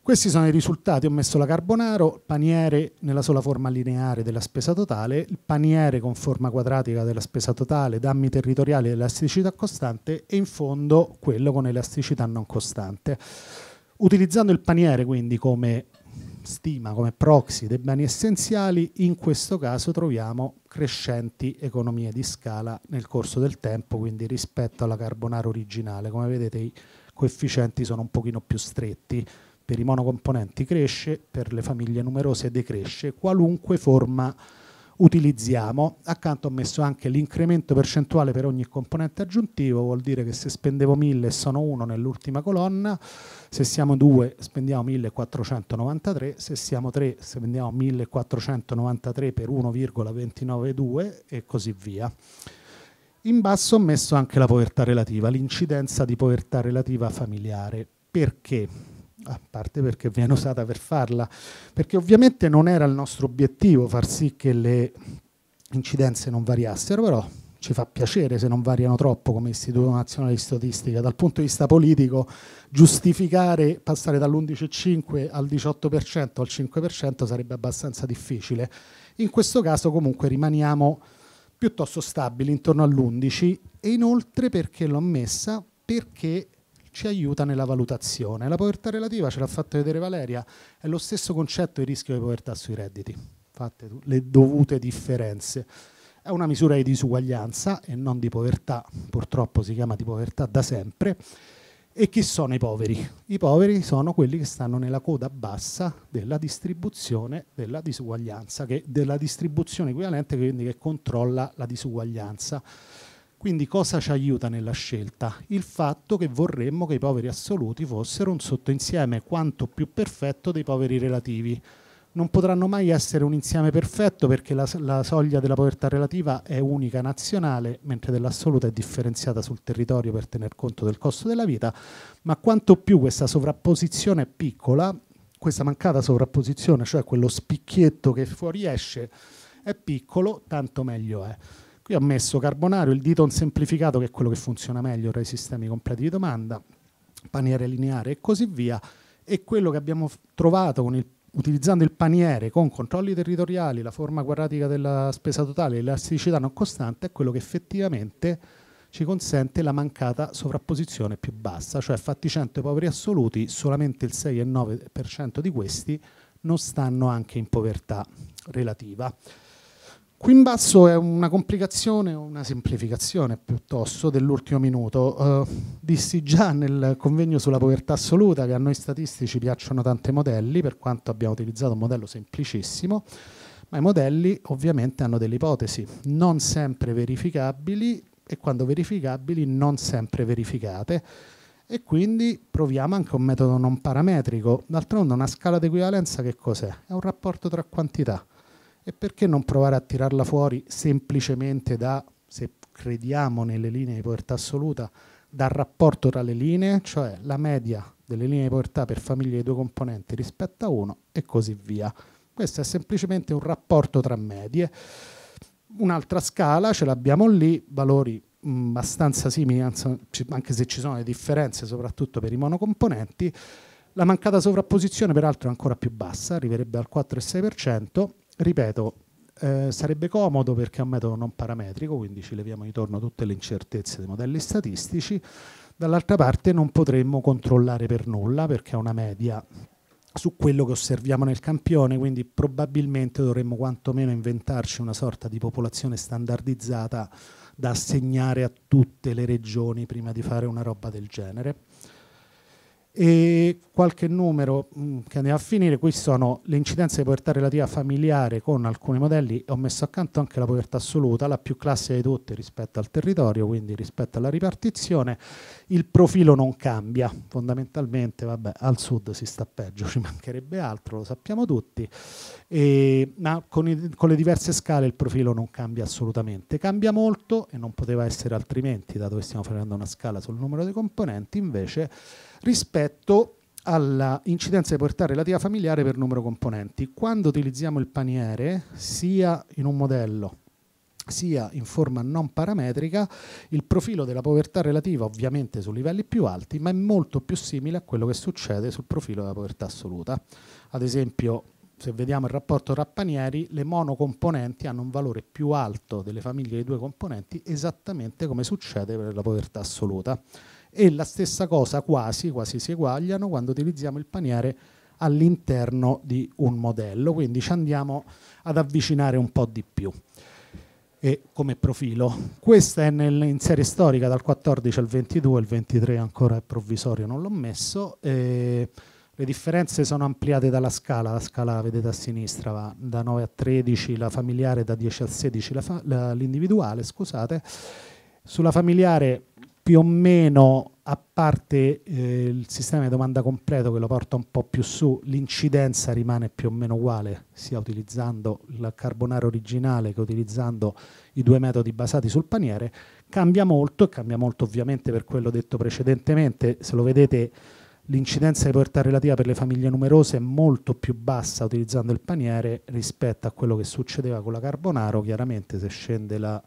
Questi sono i risultati, ho messo la carbonaro, paniere nella sola forma lineare della spesa totale, il paniere con forma quadratica della spesa totale, dammi territoriali elasticità costante e in fondo quello con elasticità non costante. Utilizzando il paniere quindi come stima come proxy dei beni essenziali, in questo caso troviamo crescenti economie di scala nel corso del tempo, quindi rispetto alla carbonara originale. Come vedete i coefficienti sono un pochino più stretti. Per i monocomponenti cresce, per le famiglie numerose decresce, qualunque forma utilizziamo. Accanto ho messo anche l'incremento percentuale per ogni componente aggiuntivo, vuol dire che se spendevo 1000 e sono 1 nell'ultima colonna, se siamo due spendiamo 1493, se siamo tre spendiamo 1493 per 1,292 e così via. In basso ho messo anche la povertà relativa, l'incidenza di povertà relativa familiare. Perché? a parte perché viene usata per farla, perché ovviamente non era il nostro obiettivo far sì che le incidenze non variassero, però ci fa piacere se non variano troppo come Istituto Nazionale di Statistica, dal punto di vista politico giustificare passare dall'11,5 al 18% al 5% sarebbe abbastanza difficile. In questo caso comunque rimaniamo piuttosto stabili intorno all'11 e inoltre perché l'ho messa? Perché ci aiuta nella valutazione. La povertà relativa ce l'ha fatto vedere Valeria, è lo stesso concetto di rischio di povertà sui redditi, fatte le dovute differenze. È una misura di disuguaglianza e non di povertà, purtroppo si chiama di povertà da sempre. E chi sono i poveri? I poveri sono quelli che stanno nella coda bassa della distribuzione della disuguaglianza, che, della distribuzione equivalente quindi che controlla la disuguaglianza. Quindi cosa ci aiuta nella scelta? Il fatto che vorremmo che i poveri assoluti fossero un sottoinsieme quanto più perfetto dei poveri relativi non potranno mai essere un insieme perfetto perché la, la, soglia della povertà relativa è unica nazionale, mentre dell'assoluta è differenziata sul territorio per tener conto del costo della vita, ma quanto più questa sovrapposizione è piccola, questa mancata sovrapposizione, cioè quello spicchietto che fuoriesce, è piccolo, tanto meglio è. Qui ho messo carbonario, il Diton semplificato, che è quello che funziona meglio tra i sistemi completi di domanda, paniere lineare e così via, e quello che abbiamo trovato con il utilizzando il paniere con controlli territoriali, la forma quadratica della spesa totale e l'elasticità non costante è quello che effettivamente ci consente la mancata sovrapposizione più bassa, cioè fatti 100 e poveri assoluti, solamente il 6,9% di questi non stanno anche in povertà relativa. Qui in basso è una complicazione, una semplificazione piuttosto dell'ultimo minuto. Eh, dissi già nel convegno sulla povertà assoluta che a noi statistici piacciono tanti modelli, per quanto abbiamo utilizzato un modello semplicissimo, ma i modelli ovviamente hanno delle ipotesi non sempre verificabili e quando verificabili non sempre verificate e quindi proviamo anche un metodo non parametrico. D'altronde una scala di equivalenza che cos'è? È un rapporto tra quantità e perché non provare a tirarla fuori semplicemente da, se crediamo nelle linee di povertà assoluta, dal rapporto tra le linee, cioè la media delle linee di povertà per famiglie di due componenti rispetto a uno e così via. Questo è semplicemente un rapporto tra medie. Un'altra scala ce l'abbiamo lì, valori abbastanza simili, anche se ci sono le differenze, soprattutto per i monocomponenti. La mancata sovrapposizione, peraltro, è ancora più bassa, arriverebbe al 4,6%, ripeto, eh, sarebbe comodo perché è un metodo non parametrico, quindi ci leviamo intorno tutte le incertezze dei modelli statistici, dall'altra parte non potremmo controllare per nulla perché è una media su quello che osserviamo nel campione, quindi probabilmente dovremmo quantomeno inventarci una sorta di popolazione standardizzata da assegnare a tutte le regioni prima di fare una roba del genere. E qualche numero mm, che andiamo a finire, qui sono le incidenze di povertà relativa familiare con alcuni modelli, ho messo accanto anche la povertà assoluta, la più classica di tutte rispetto al territorio, quindi rispetto alla ripartizione, il profilo non cambia, fondamentalmente vabbè, al sud si sta peggio, ci mancherebbe altro, lo sappiamo tutti, e, ma con, i, con le diverse scale il profilo non cambia assolutamente, cambia molto e non poteva essere altrimenti, dato che stiamo facendo una scala sul numero dei componenti, invece rispetto all'incidenza di povertà relativa familiare per numero componenti. Quando utilizziamo il paniere, sia in un modello sia in forma non parametrica, il profilo della povertà relativa ovviamente su livelli più alti, ma è molto più simile a quello che succede sul profilo della povertà assoluta. Ad esempio, se vediamo il rapporto Rappanieri, le monocomponenti hanno un valore più alto delle famiglie di due componenti, esattamente come succede per la povertà assoluta. E la stessa cosa quasi, quasi si eguagliano quando utilizziamo il paniere all'interno di un modello, quindi ci andiamo ad avvicinare un po' di più e come profilo. Questa è nel, in serie storica dal 14 al 22, il 23 ancora è provvisorio, non l'ho messo. Eh, le differenze sono ampliate dalla scala, la scala vedete a sinistra va da 9 a 13 la familiare, da 10 a 16 l'individuale, scusate. Sulla familiare più o meno, a parte eh, il sistema di domanda completo che lo porta un po' più su, l'incidenza rimane più o meno uguale, sia utilizzando il carbonaro originale che utilizzando i due metodi basati sul paniere, cambia molto e cambia molto ovviamente per quello detto precedentemente, se lo vedete l'incidenza di povertà relativa per le famiglie numerose è molto più bassa utilizzando il paniere rispetto a quello che succedeva con la carbonaro, chiaramente se scende la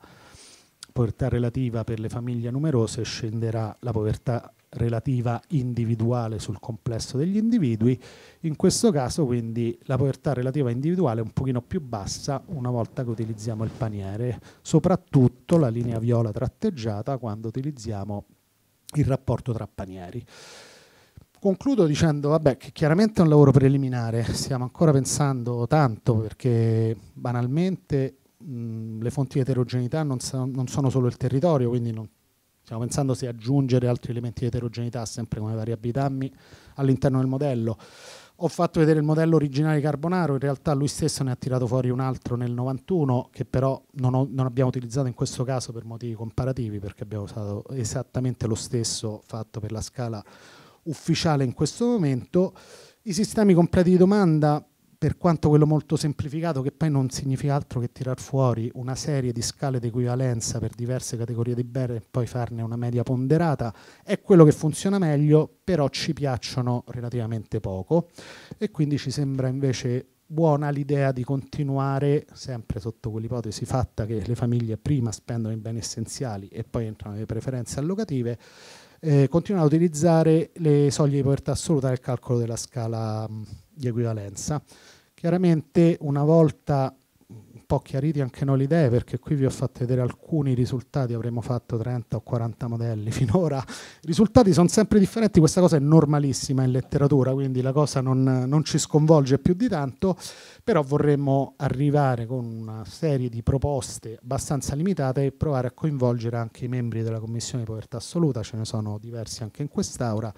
povertà relativa per le famiglie numerose scenderà la povertà relativa individuale sul complesso degli individui, in questo caso quindi la povertà relativa individuale è un pochino più bassa una volta che utilizziamo il paniere, soprattutto la linea viola tratteggiata quando utilizziamo il rapporto tra panieri. Concludo dicendo vabbè, che chiaramente è un lavoro preliminare, stiamo ancora pensando tanto perché banalmente le fonti di eterogeneità non, sa, non, sono solo il territorio, quindi non, stiamo pensando se aggiungere altri elementi di eterogeneità, sempre come variabilità all'interno del modello. Ho fatto vedere il modello originale di Carbonaro, in realtà lui stesso ne ha tirato fuori un altro nel 91 che però non, ho, non, abbiamo utilizzato in questo caso per motivi comparativi perché abbiamo usato esattamente lo stesso fatto per la scala ufficiale in questo momento. I sistemi completi di domanda per quanto quello molto semplificato, che poi non significa altro che tirar fuori una serie di scale di equivalenza per diverse categorie di bene e poi farne una media ponderata, è quello che funziona meglio, però ci piacciono relativamente poco e quindi ci sembra invece buona l'idea di continuare sempre sotto quell'ipotesi fatta che le famiglie prima spendono i beni essenziali e poi entrano nelle preferenze allocative, eh, continuare a utilizzare le soglie di povertà assoluta nel calcolo della scala di equivalenza. Chiaramente una volta un po' chiariti anche noi le idee, perché qui vi ho fatto vedere alcuni risultati, avremmo fatto 30 o 40 modelli finora, i risultati sono sempre differenti, questa cosa è normalissima in letteratura, quindi la cosa non, non ci sconvolge più di tanto, però vorremmo arrivare con una serie di proposte abbastanza limitate e provare a coinvolgere anche i membri della Commissione di Povertà Assoluta, ce ne sono diversi anche in quest'Aula,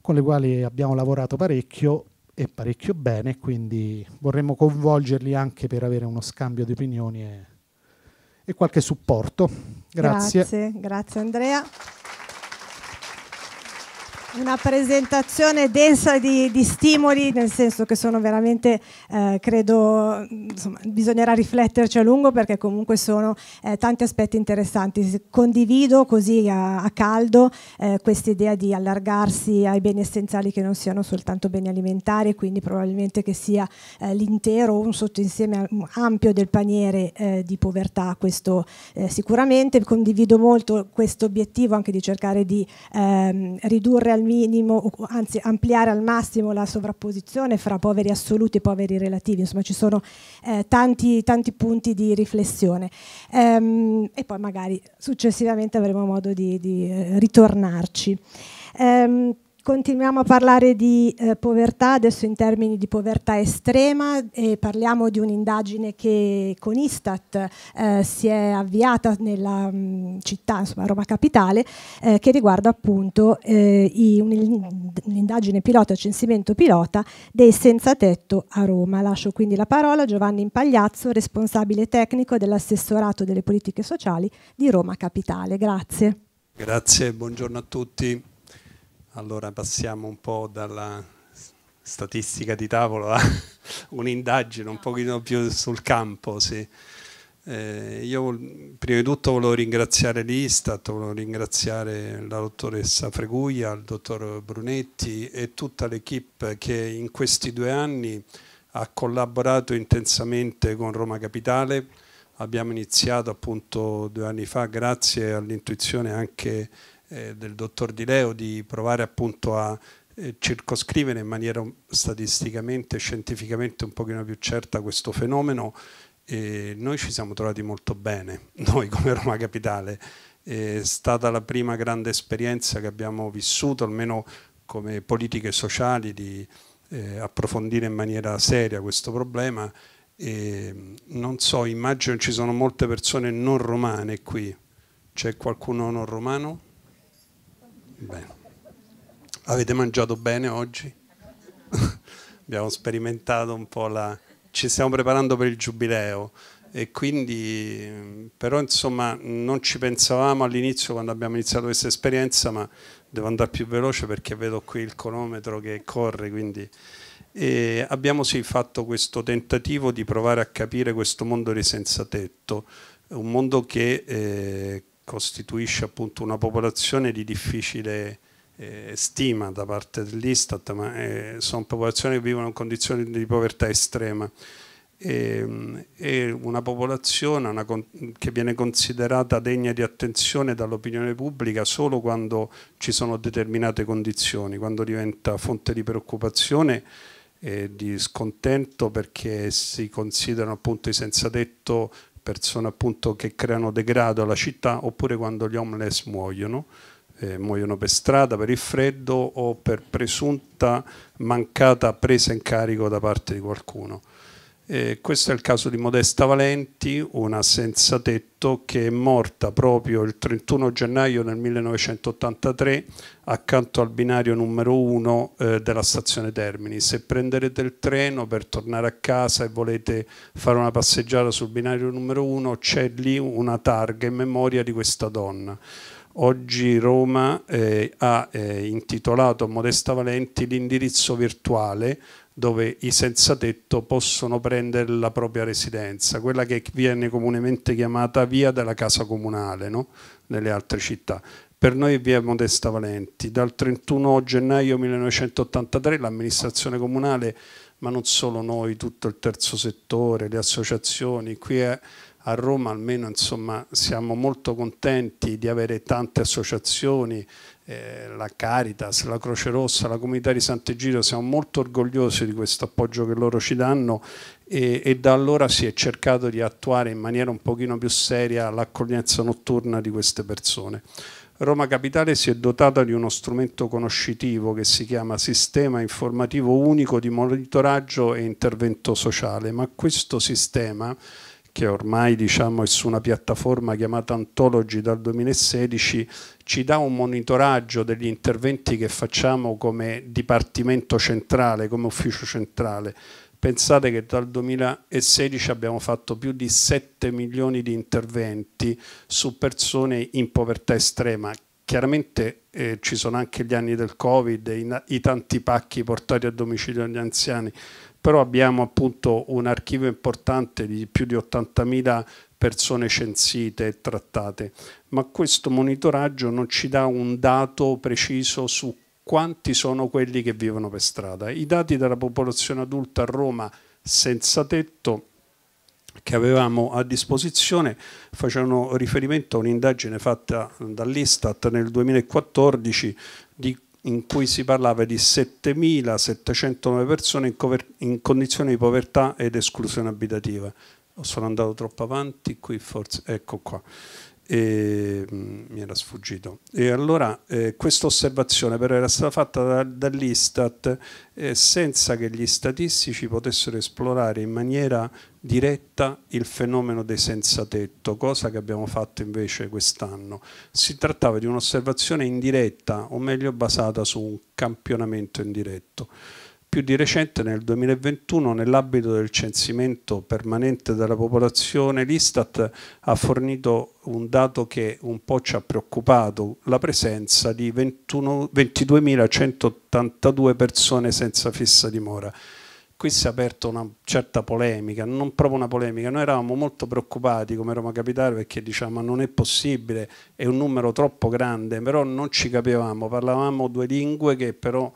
con le quali abbiamo lavorato parecchio e parecchio bene, quindi vorremmo coinvolgerli anche per avere uno scambio di opinioni e, e qualche supporto. Grazie, grazie,
grazie Andrea. Una presentazione densa di, di, stimoli, nel senso che sono veramente, eh, credo, insomma, bisognerà rifletterci a lungo perché comunque sono eh, tanti aspetti interessanti. Condivido così a, a caldo eh, questa idea di allargarsi ai beni essenziali che non siano soltanto beni alimentari, quindi probabilmente che sia eh, l'intero un sottoinsieme ampio del paniere eh, di povertà, questo eh, sicuramente. Condivido molto questo obiettivo anche di cercare di ehm, ridurre al al minimo, anzi ampliare al massimo la sovrapposizione fra poveri assoluti e poveri relativi, insomma ci sono eh, tanti, tanti, punti di riflessione ehm, e poi magari successivamente avremo modo di, di eh, ritornarci. Ehm, Continuiamo a parlare di eh, povertà, adesso in termini di povertà estrema e parliamo di un'indagine che con Istat eh, si è avviata nella mh, mm, città, insomma Roma Capitale, eh, che riguarda appunto eh, un'indagine pilota, censimento pilota dei senza tetto a Roma. Lascio quindi la parola a Giovanni Impagliazzo, responsabile tecnico dell'assessorato delle politiche sociali di Roma Capitale. Grazie.
Grazie, buongiorno a tutti. Allora passiamo un po' dalla statistica di tavolo a un'indagine un pochino più sul campo. Sì. Eh, io prima di tutto volevo ringraziare l'Istat, volevo ringraziare la dottoressa Freguglia, il dottor Brunetti e tutta l'equipe che in questi due anni ha collaborato intensamente con Roma Capitale. Abbiamo iniziato appunto due anni fa grazie all'intuizione anche eh, del dottor Di Leo di provare appunto a eh, circoscrivere in maniera statisticamente e scientificamente un pochino più certa questo fenomeno, E noi ci siamo trovati molto bene, noi come Roma Capitale. È stata la prima grande esperienza che abbiamo vissuto, almeno come politiche sociali, di eh, approfondire in maniera seria questo problema. E mm, non so, immagino ci sono molte persone non romane qui. C'è qualcuno non romano? Bene. Avete mangiato bene oggi? Abbiamo sperimentato un po' la... Ci stiamo preparando per il giubileo e quindi però insomma non ci pensavamo all'inizio quando abbiamo iniziato questa esperienza ma devo andare più veloce perché vedo qui il cronometro che corre quindi e abbiamo sì fatto questo tentativo di provare a capire questo mondo di senza tetto un mondo che eh, costituisce appunto una popolazione di difficile eh, stima da parte dell'Istat, ma eh, sono popolazioni che vivono in condizioni di povertà estrema. E, ehm, e una popolazione una, che viene considerata degna di attenzione dall'opinione pubblica solo quando ci sono determinate condizioni, quando diventa fonte di preoccupazione e di scontento perché si considerano appunto i senza tetto persone appunto che creano degrado alla città oppure quando gli homeless muoiono, eh, muoiono per strada, per il freddo o per presunta mancata presa in carico da parte di qualcuno. Eh, questo è il caso di Modesta Valenti, una senza tetto che è morta proprio il 31 gennaio del 1983 accanto al binario numero 1 eh, della stazione Termini. Se prenderete il treno per tornare a casa e volete fare una passeggiata sul binario numero 1 c'è lì una targa in memoria di questa donna. Oggi Roma eh, ha eh, intitolato a Modesta Valenti l'indirizzo virtuale dove i senza tetto possono prendere la propria residenza, quella che viene comunemente chiamata via della casa comunale no? nelle altre città. Per noi via Modesta Valenti. Dal 31 gennaio 1983 l'amministrazione comunale, ma non solo noi, tutto il terzo settore, le associazioni, qui è a Roma almeno insomma, siamo molto contenti di avere tante associazioni, eh, la Caritas, la Croce Rossa, la comunità di Sant'Egidio, siamo molto orgogliosi di questo appoggio che loro ci danno e, e da allora si è cercato di attuare in maniera un pochino più seria l'accoglienza notturna di queste persone. Roma Capitale si è dotata di uno strumento conoscitivo che si chiama Sistema Informativo Unico di Monitoraggio e Intervento Sociale, ma questo sistema che ormai diciamo, è su una piattaforma chiamata Antology dal 2016, ci dà un monitoraggio degli interventi che facciamo come Dipartimento centrale, come ufficio centrale. Pensate che dal 2016 abbiamo fatto più di 7 milioni di interventi su persone in povertà estrema. Chiaramente eh, ci sono anche gli anni del Covid, i, i tanti pacchi portati a domicilio agli anziani, però abbiamo appunto un archivio importante di più di 80.000 persone censite e trattate, ma questo monitoraggio non ci dà un dato preciso su quanti sono quelli che vivono per strada. I dati della popolazione adulta a Roma senza tetto che avevamo a disposizione facevano riferimento a un'indagine fatta dall'Istat nel 2014 in cui si parlava di 7.709 persone in, in condizioni di povertà ed esclusione abitativa. Sono andato troppo avanti, qui forse, ecco qua e mh, mm, mi era sfuggito. E allora eh, questa osservazione però era stata fatta da, dall'Istat eh, senza che gli statistici potessero esplorare in maniera diretta il fenomeno dei senza tetto, cosa che abbiamo fatto invece quest'anno. Si trattava di un'osservazione indiretta, o meglio basata su un campionamento indiretto più di recente nel 2021 nell'ambito del censimento permanente della popolazione l'Istat ha fornito un dato che un po' ci ha preoccupato, la presenza di 22.182 persone senza fissa dimora. Qui si è aperta una certa polemica, non proprio una polemica, noi eravamo molto preoccupati come Roma Capitale perché diciamo non è possibile, è un numero troppo grande, però non ci capivamo, parlavamo due lingue che però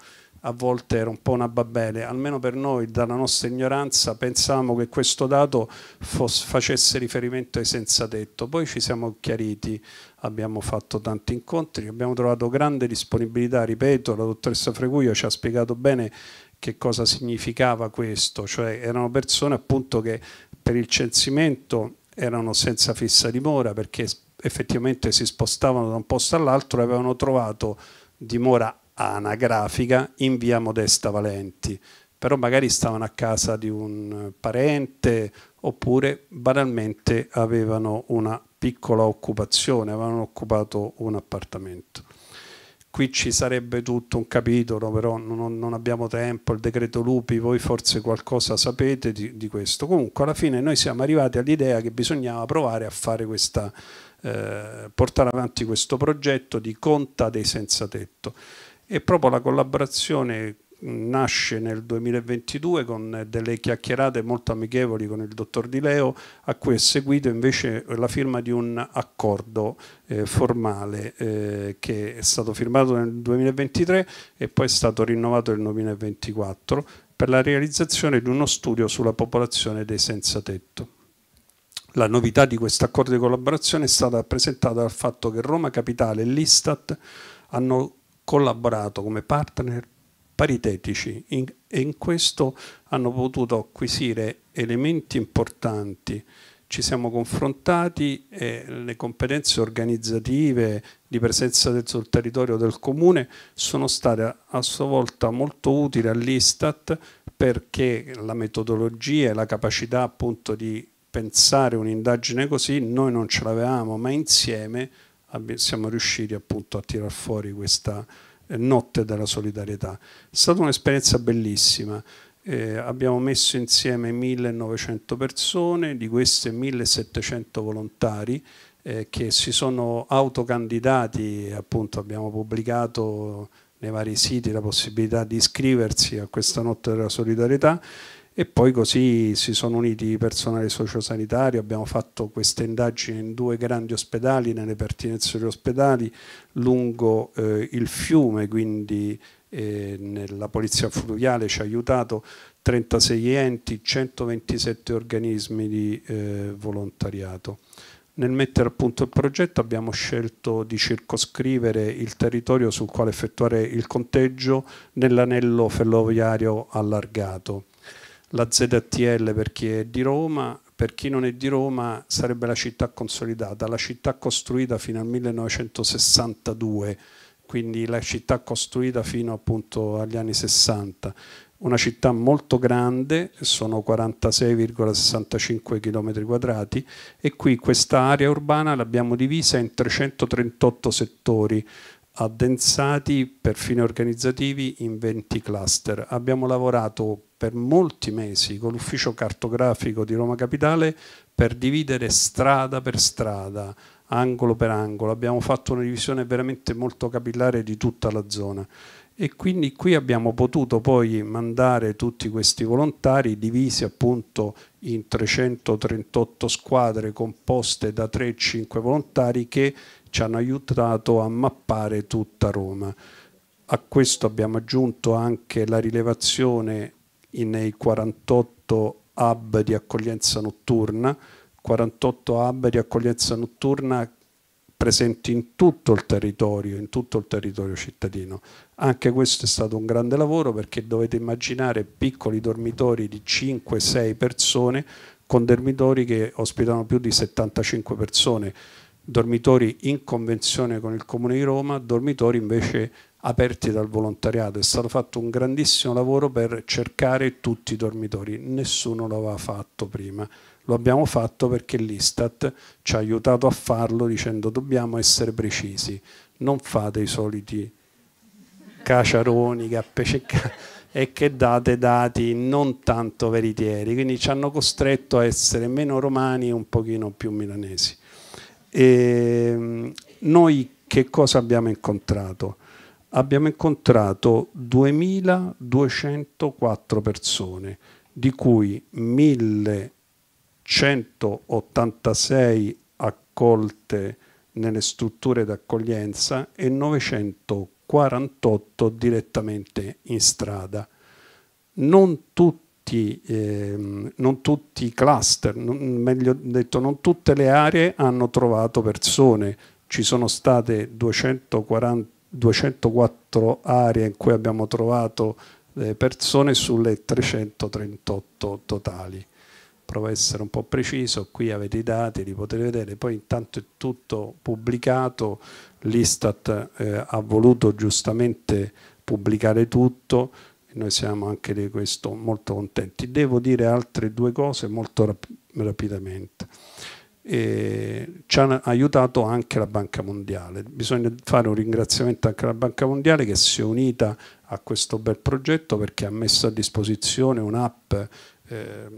a volte era un po' una babele, almeno per noi dalla nostra ignoranza pensavamo che questo dato fosse, facesse riferimento ai senza tetto, poi ci siamo chiariti, abbiamo fatto tanti incontri, abbiamo trovato grande disponibilità, ripeto, la dottoressa Freguglio ci ha spiegato bene che cosa significava questo, cioè erano persone appunto che per il censimento erano senza fissa dimora perché effettivamente si spostavano da un posto all'altro e avevano trovato dimora anagrafica in via Modesta Valenti, però magari stavano a casa di un parente oppure banalmente avevano una piccola occupazione, avevano occupato un appartamento. Qui ci sarebbe tutto un capitolo, però non, non abbiamo tempo, il decreto lupi, voi forse qualcosa sapete di, di questo. Comunque alla fine noi siamo arrivati all'idea che bisognava provare a fare questa, eh, portare avanti questo progetto di conta dei senza tetto e proprio la collaborazione nasce nel 2022 con eh, delle chiacchierate molto amichevoli con il dottor Di Leo a cui è seguito invece eh, la firma di un accordo eh, formale eh, che è stato firmato nel 2023 e poi è stato rinnovato nel 2024 per la realizzazione di uno studio sulla popolazione dei senza tetto. La novità di questo accordo di collaborazione è stata rappresentata dal fatto che Roma Capitale e l'Istat hanno collaborato come partner paritetici in, e in questo hanno potuto acquisire elementi importanti. Ci siamo confrontati e le competenze organizzative di presenza sul territorio del comune sono state a sua volta molto utili all'Istat perché la metodologia e la capacità appunto di pensare un'indagine così noi non ce l'avevamo ma insieme siamo riusciti appunto a tirar fuori questa eh, notte della solidarietà. È stata un'esperienza bellissima. Eh, abbiamo messo insieme 1900 persone, di queste 1700 volontari eh, che si sono autocandidati, appunto abbiamo pubblicato nei vari siti la possibilità di iscriversi a questa notte della solidarietà e poi così si sono uniti i personali sociosanitari, abbiamo fatto queste indagini in due grandi ospedali, nelle pertinenze degli ospedali, lungo eh, il fiume, quindi eh, la polizia fluviale ci ha aiutato, 36 enti, 127 organismi di eh, volontariato. Nel mettere a punto il progetto abbiamo scelto di circoscrivere il territorio sul quale effettuare il conteggio nell'anello ferroviario allargato la ZTL per chi è di Roma, per chi non è di Roma sarebbe la città consolidata, la città costruita fino al 1962, quindi la città costruita fino appunto agli anni 60. Una città molto grande, sono 46,65 km quadrati e qui questa area urbana l'abbiamo divisa in 338 settori, addensati per fini organizzativi in 20 cluster. Abbiamo lavorato per molti mesi con l'ufficio cartografico di Roma Capitale per dividere strada per strada, angolo per angolo. Abbiamo fatto una divisione veramente molto capillare di tutta la zona e quindi qui abbiamo potuto poi mandare tutti questi volontari divisi appunto in 338 squadre composte da 3-5 volontari che ci hanno aiutato a mappare tutta Roma. A questo abbiamo aggiunto anche la rilevazione nei 48 hub di accoglienza notturna, 48 hub di accoglienza notturna presenti in tutto il territorio, in tutto il territorio cittadino. Anche questo è stato un grande lavoro perché dovete immaginare piccoli dormitori di 5-6 persone con dormitori che ospitano più di 75 persone dormitori in convenzione con il Comune di Roma, dormitori invece aperti dal volontariato. È stato fatto un grandissimo lavoro per cercare tutti i dormitori, nessuno l'aveva fatto prima. Lo abbiamo fatto perché l'Istat ci ha aiutato a farlo dicendo dobbiamo essere precisi, non fate i soliti caciaroni, cappececca e che date dati non tanto veritieri, quindi ci hanno costretto a essere meno romani e un pochino più milanesi. E ehm, noi che cosa abbiamo incontrato? Abbiamo incontrato 2204 persone, di cui 1186 accolte nelle strutture d'accoglienza e 948 direttamente in strada. Non tutti tutti, eh, non tutti i cluster, non, meglio detto, non tutte le aree hanno trovato persone. Ci sono state 240, 204 aree in cui abbiamo trovato eh, persone sulle 338 totali. Provo a essere un po' preciso, qui avete i dati, li potete vedere, poi intanto è tutto pubblicato, l'Istat eh, ha voluto giustamente pubblicare tutto, noi siamo anche di questo molto contenti. Devo dire altre due cose molto rap rapidamente. E ci ha aiutato anche la Banca Mondiale. Bisogna fare un ringraziamento anche alla Banca Mondiale che si è unita a questo bel progetto perché ha messo a disposizione un'app eh,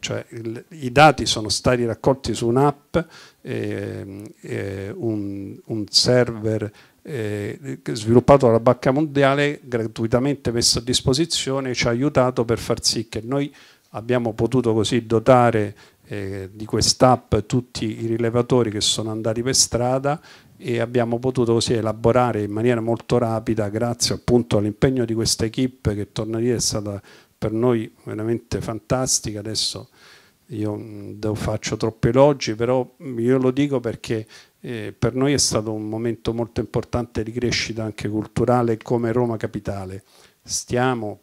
cioè il, i dati sono stati raccolti su un'app, eh, eh, un, un, server eh, sviluppato dalla Banca Mondiale, gratuitamente messo a disposizione, ci ha aiutato per far sì che noi abbiamo potuto così dotare eh, di quest'app tutti i rilevatori che sono andati per strada e abbiamo potuto così elaborare in maniera molto rapida, grazie appunto all'impegno di questa equip che torna a è stata per noi veramente fantastica. Adesso io mm, faccio troppi elogi, però io lo dico perché eh, per noi è stato un momento molto importante di crescita anche culturale come Roma Capitale. Stiamo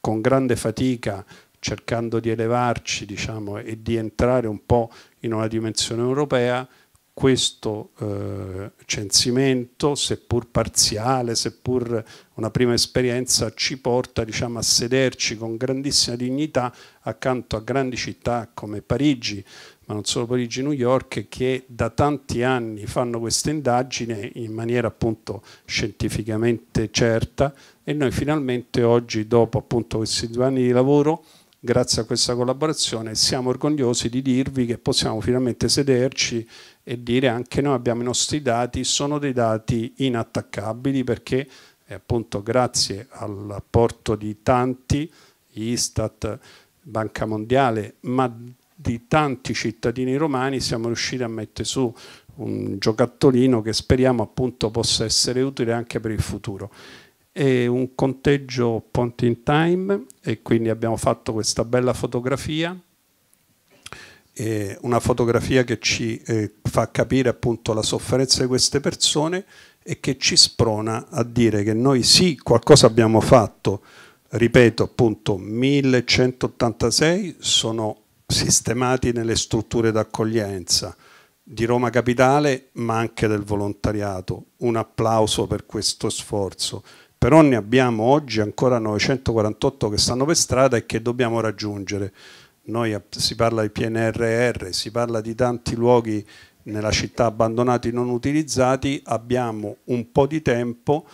con grande fatica cercando di elevarci diciamo, e di entrare un po' in una dimensione europea, questo eh, censimento, seppur parziale, seppur una prima esperienza, ci porta diciamo, a sederci con grandissima dignità accanto a grandi città come Parigi, ma non solo Parigi, e New York, che da tanti anni fanno questa indagine in maniera appunto scientificamente certa e noi finalmente oggi, dopo appunto questi due anni di lavoro, grazie a questa collaborazione, siamo orgogliosi di dirvi che possiamo finalmente sederci e dire anche noi abbiamo i nostri dati, sono dei dati inattaccabili perché eh, appunto grazie all'apporto di tanti, Istat, Banca Mondiale, ma di tanti cittadini romani siamo riusciti a mettere su un giocattolino che speriamo appunto possa essere utile anche per il futuro. È un conteggio point in time e quindi abbiamo fatto questa bella fotografia, eh, una fotografia che ci eh, fa capire appunto la sofferenza di queste persone e che ci sprona a dire che noi sì qualcosa abbiamo fatto, ripeto appunto 1186 sono sistemati nelle strutture d'accoglienza di Roma Capitale ma anche del volontariato. Un applauso per questo sforzo. Però ne abbiamo oggi ancora 948 che stanno per strada e che dobbiamo raggiungere. Noi si parla di PNRR, si parla di tanti luoghi nella città abbandonati non utilizzati, abbiamo un po' di tempo,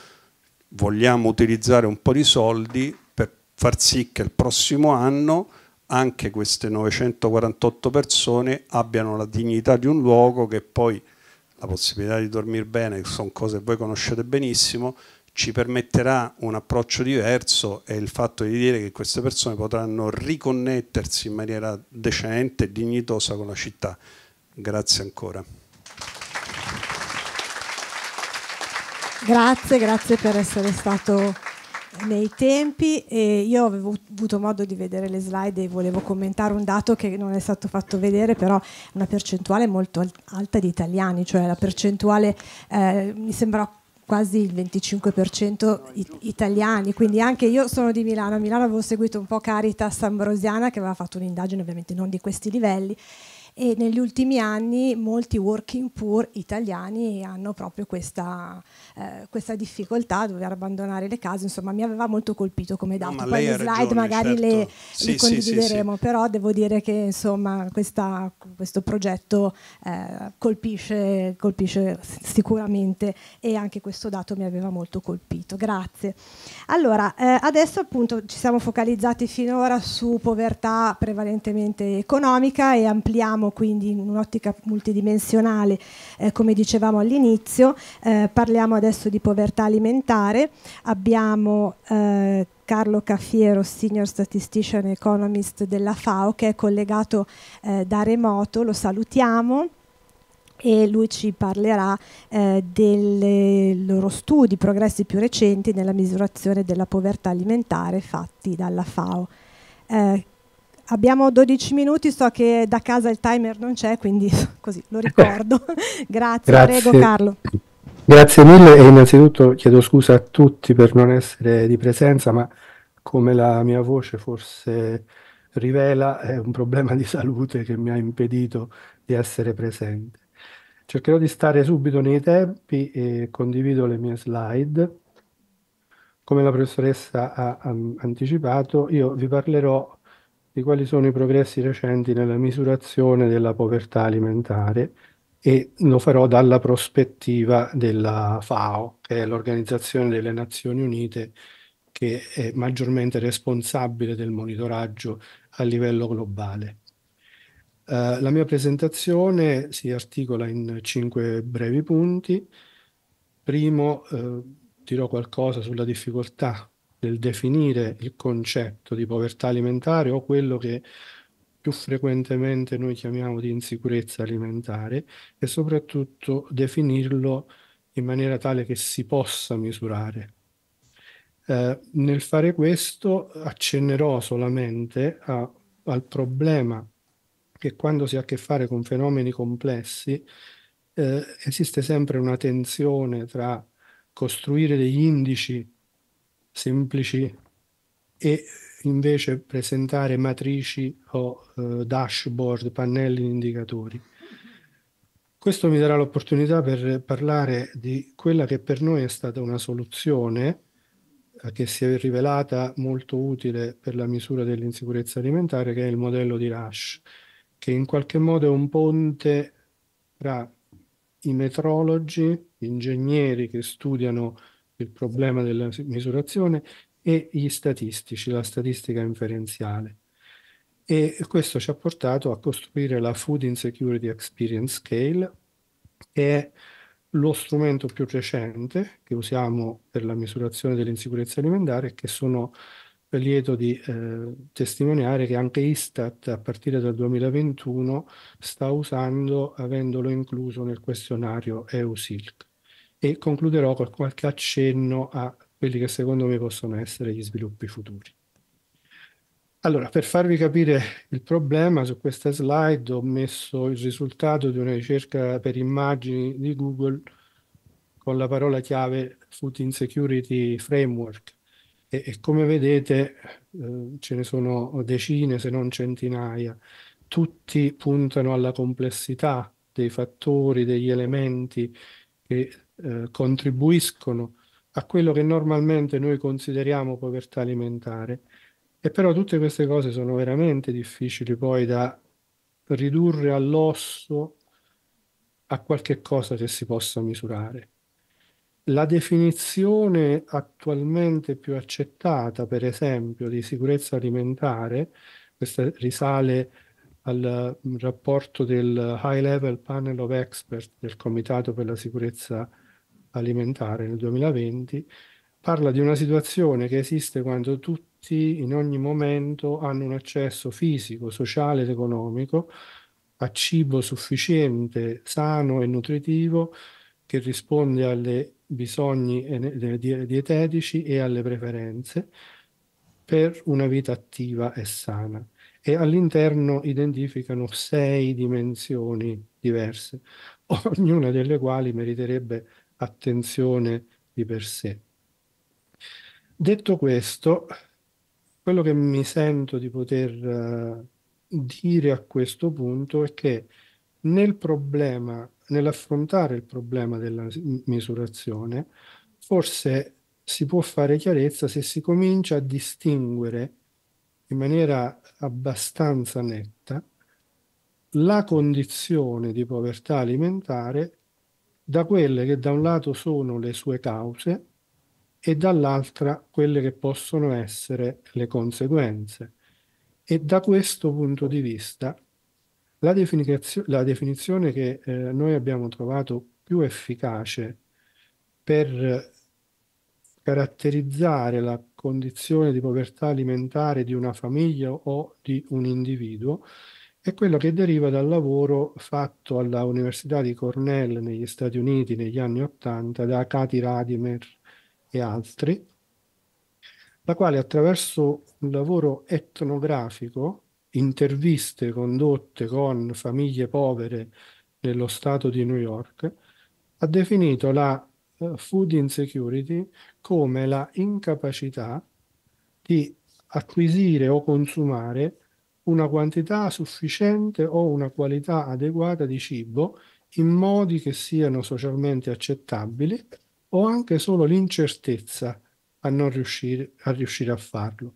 vogliamo utilizzare un po' di soldi per far sì che il prossimo anno anche queste 948 persone abbiano la dignità di un luogo che poi la possibilità di dormire bene, che sono cose che voi conoscete benissimo, ci permetterà un approccio diverso e il fatto di dire che queste persone potranno riconnettersi in maniera decente e dignitosa con la città. Grazie ancora.
Grazie, grazie per essere stato nei tempi e io avevo avuto modo di vedere le slide e volevo commentare un dato che non è stato fatto vedere, però una percentuale molto alta di italiani, cioè la percentuale eh, mi sembra quasi il 25% italiani, quindi anche io sono di Milano, a Milano avevo seguito un po' Caritas Ambrosiana che aveva fatto un'indagine ovviamente non di questi livelli e negli ultimi anni molti working poor italiani hanno proprio questa, eh, questa difficoltà a dover abbandonare le case, insomma mi aveva molto colpito come dato, no, poi le slide ragione, magari certo. le, sì, le, condivideremo, sì, sì, però devo dire che insomma questa, questo progetto eh, colpisce, colpisce sicuramente e anche questo dato mi aveva molto colpito, grazie. Allora, eh, adesso appunto ci siamo focalizzati finora su povertà prevalentemente economica e ampliamo Parliamo quindi in un'ottica multidimensionale, eh, come dicevamo all'inizio, eh, parliamo adesso di povertà alimentare, abbiamo eh, Carlo Caffiero, Senior Statistician Economist della FAO, che è collegato eh, da remoto, lo salutiamo e lui ci parlerà eh, dei loro studi, progressi più recenti nella misurazione della povertà alimentare fatti dalla FAO. Eh, Abbiamo 12 minuti, so che da casa il timer non c'è, quindi così lo ricordo. Grazie, Grazie, prego Carlo.
Grazie mille e innanzitutto chiedo scusa a tutti per non essere di presenza, ma come la mia voce forse rivela è un problema di salute che mi ha impedito di essere presente. Cercherò di stare subito nei tempi e condivido le mie slide. Come la professoressa ha anticipato, io vi parlerò di quali sono i progressi recenti nella misurazione della povertà alimentare e lo farò dalla prospettiva della FAO, che è l'Organizzazione delle Nazioni Unite che è maggiormente responsabile del monitoraggio a livello globale. Uh, la mia presentazione si articola in cinque brevi punti. Primo, eh, dirò qualcosa sulla difficoltà nel definire il concetto di povertà alimentare o quello che più frequentemente noi chiamiamo di insicurezza alimentare e soprattutto definirlo in maniera tale che si possa misurare. Eh, nel fare questo accennerò solamente a, al problema che quando si ha a che fare con fenomeni complessi eh, esiste sempre una tensione tra costruire degli indici semplici e invece presentare matrici o eh, dashboard, pannelli di indicatori. Questo mi darà l'opportunità per parlare di quella che per noi è stata una soluzione eh, che si è rivelata molto utile per la misura dell'insicurezza alimentare, che è il modello di RASH, che in qualche modo è un ponte tra i metrologi, gli ingegneri che studiano il problema della misurazione, e gli statistici, la statistica inferenziale. E questo ci ha portato a costruire la Food Insecurity Experience Scale, che è lo strumento più recente che usiamo per la misurazione dell'insicurezza alimentare e che sono lieto di eh, testimoniare che anche Istat a partire dal 2021 sta usando avendolo incluso nel questionario EU-SILC e concluderò con qualche accenno a quelli che secondo me possono essere gli sviluppi futuri. Allora, per farvi capire il problema, su questa slide ho messo il risultato di una ricerca per immagini di Google con la parola chiave Food Insecurity Framework e, e come vedete eh, ce ne sono decine se non centinaia. Tutti puntano alla complessità dei fattori, degli elementi che eh, contribuiscono a quello che normalmente noi consideriamo povertà alimentare. E però tutte queste cose sono veramente difficili poi da ridurre all'osso a qualche cosa che si possa misurare. La definizione attualmente più accettata, per esempio, di sicurezza alimentare, questa risale al mm, rapporto del High Level Panel of Experts del Comitato per la sicurezza alimentare, alimentare nel 2020, parla di una situazione che esiste quando tutti in ogni momento hanno un accesso fisico, sociale ed economico a cibo sufficiente, sano e nutritivo che risponde ai bisogni dietetici e alle preferenze per una vita attiva e sana. E all'interno identificano sei dimensioni diverse, ognuna delle quali meriterebbe attenzione di per sé. Detto questo, quello che mi sento di poter eh, dire a questo punto è che nel problema, nell'affrontare il problema della misurazione, forse si può fare chiarezza se si comincia a distinguere in maniera abbastanza netta la condizione di povertà alimentare da quelle che da un lato sono le sue cause e dall'altra quelle che possono essere le conseguenze. E da questo punto di vista la, definizio- la definizione che eh, noi abbiamo trovato più efficace per caratterizzare la condizione di povertà alimentare di una famiglia o di un individuo è quello che deriva dal lavoro fatto alla Università di Cornell negli Stati Uniti negli anni Ottanta da Katy Radimer e altri, la quale attraverso un lavoro etnografico, interviste condotte con famiglie povere nello stato di New York, ha definito la eh, food insecurity come la incapacità di acquisire o consumare una quantità sufficiente o una qualità adeguata di cibo in modi che siano socialmente accettabili o anche solo l'incertezza a non riuscire a, riuscire a farlo.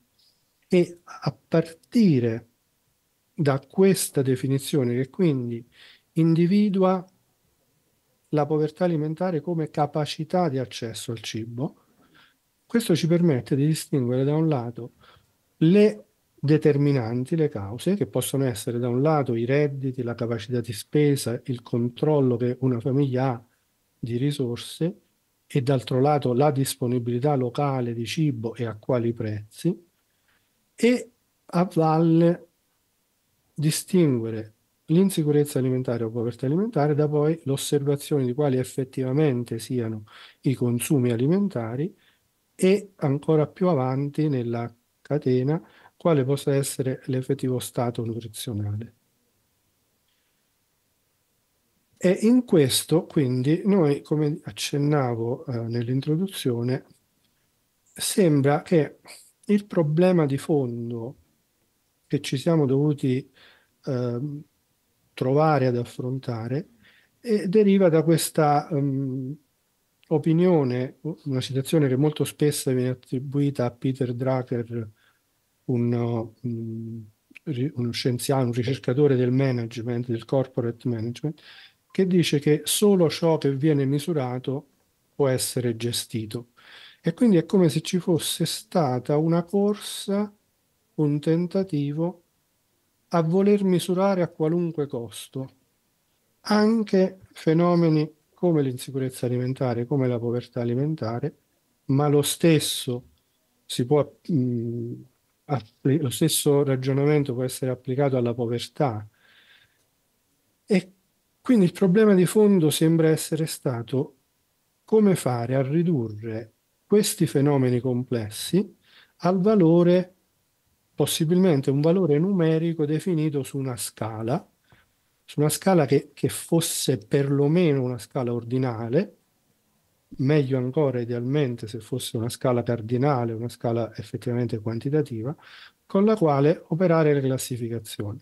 E a partire da questa definizione che quindi individua la povertà alimentare come capacità di accesso al cibo, questo ci permette di distinguere da un lato le determinanti le cause, che possono essere da un lato i redditi, la capacità di spesa, il controllo che una famiglia ha di risorse e d'altro lato la disponibilità locale di cibo e a quali prezzi e a valle distinguere l'insicurezza alimentare o povertà alimentare da poi l'osservazione di quali effettivamente siano i consumi alimentari e ancora più avanti nella catena quale possa essere l'effettivo stato nutrizionale. E in questo, quindi, noi, come accennavo eh, nell'introduzione, sembra che il problema di fondo che ci siamo dovuti eh, trovare ad affrontare eh, deriva da questa um, opinione, una citazione che molto spesso viene attribuita a Peter Drucker un, uno scienziato, un ricercatore del management, del corporate management, che dice che solo ciò che viene misurato può essere gestito. E quindi è come se ci fosse stata una corsa, un tentativo a voler misurare a qualunque costo anche fenomeni come l'insicurezza alimentare, come la povertà alimentare, ma lo stesso si può mh, lo stesso ragionamento può essere applicato alla povertà. E quindi il problema di fondo sembra essere stato come fare a ridurre questi fenomeni complessi al valore, possibilmente un valore numerico definito su una scala, su una scala che, che fosse perlomeno una scala ordinale, meglio ancora idealmente se fosse una scala cardinale, una scala effettivamente quantitativa, con la quale operare le classificazioni.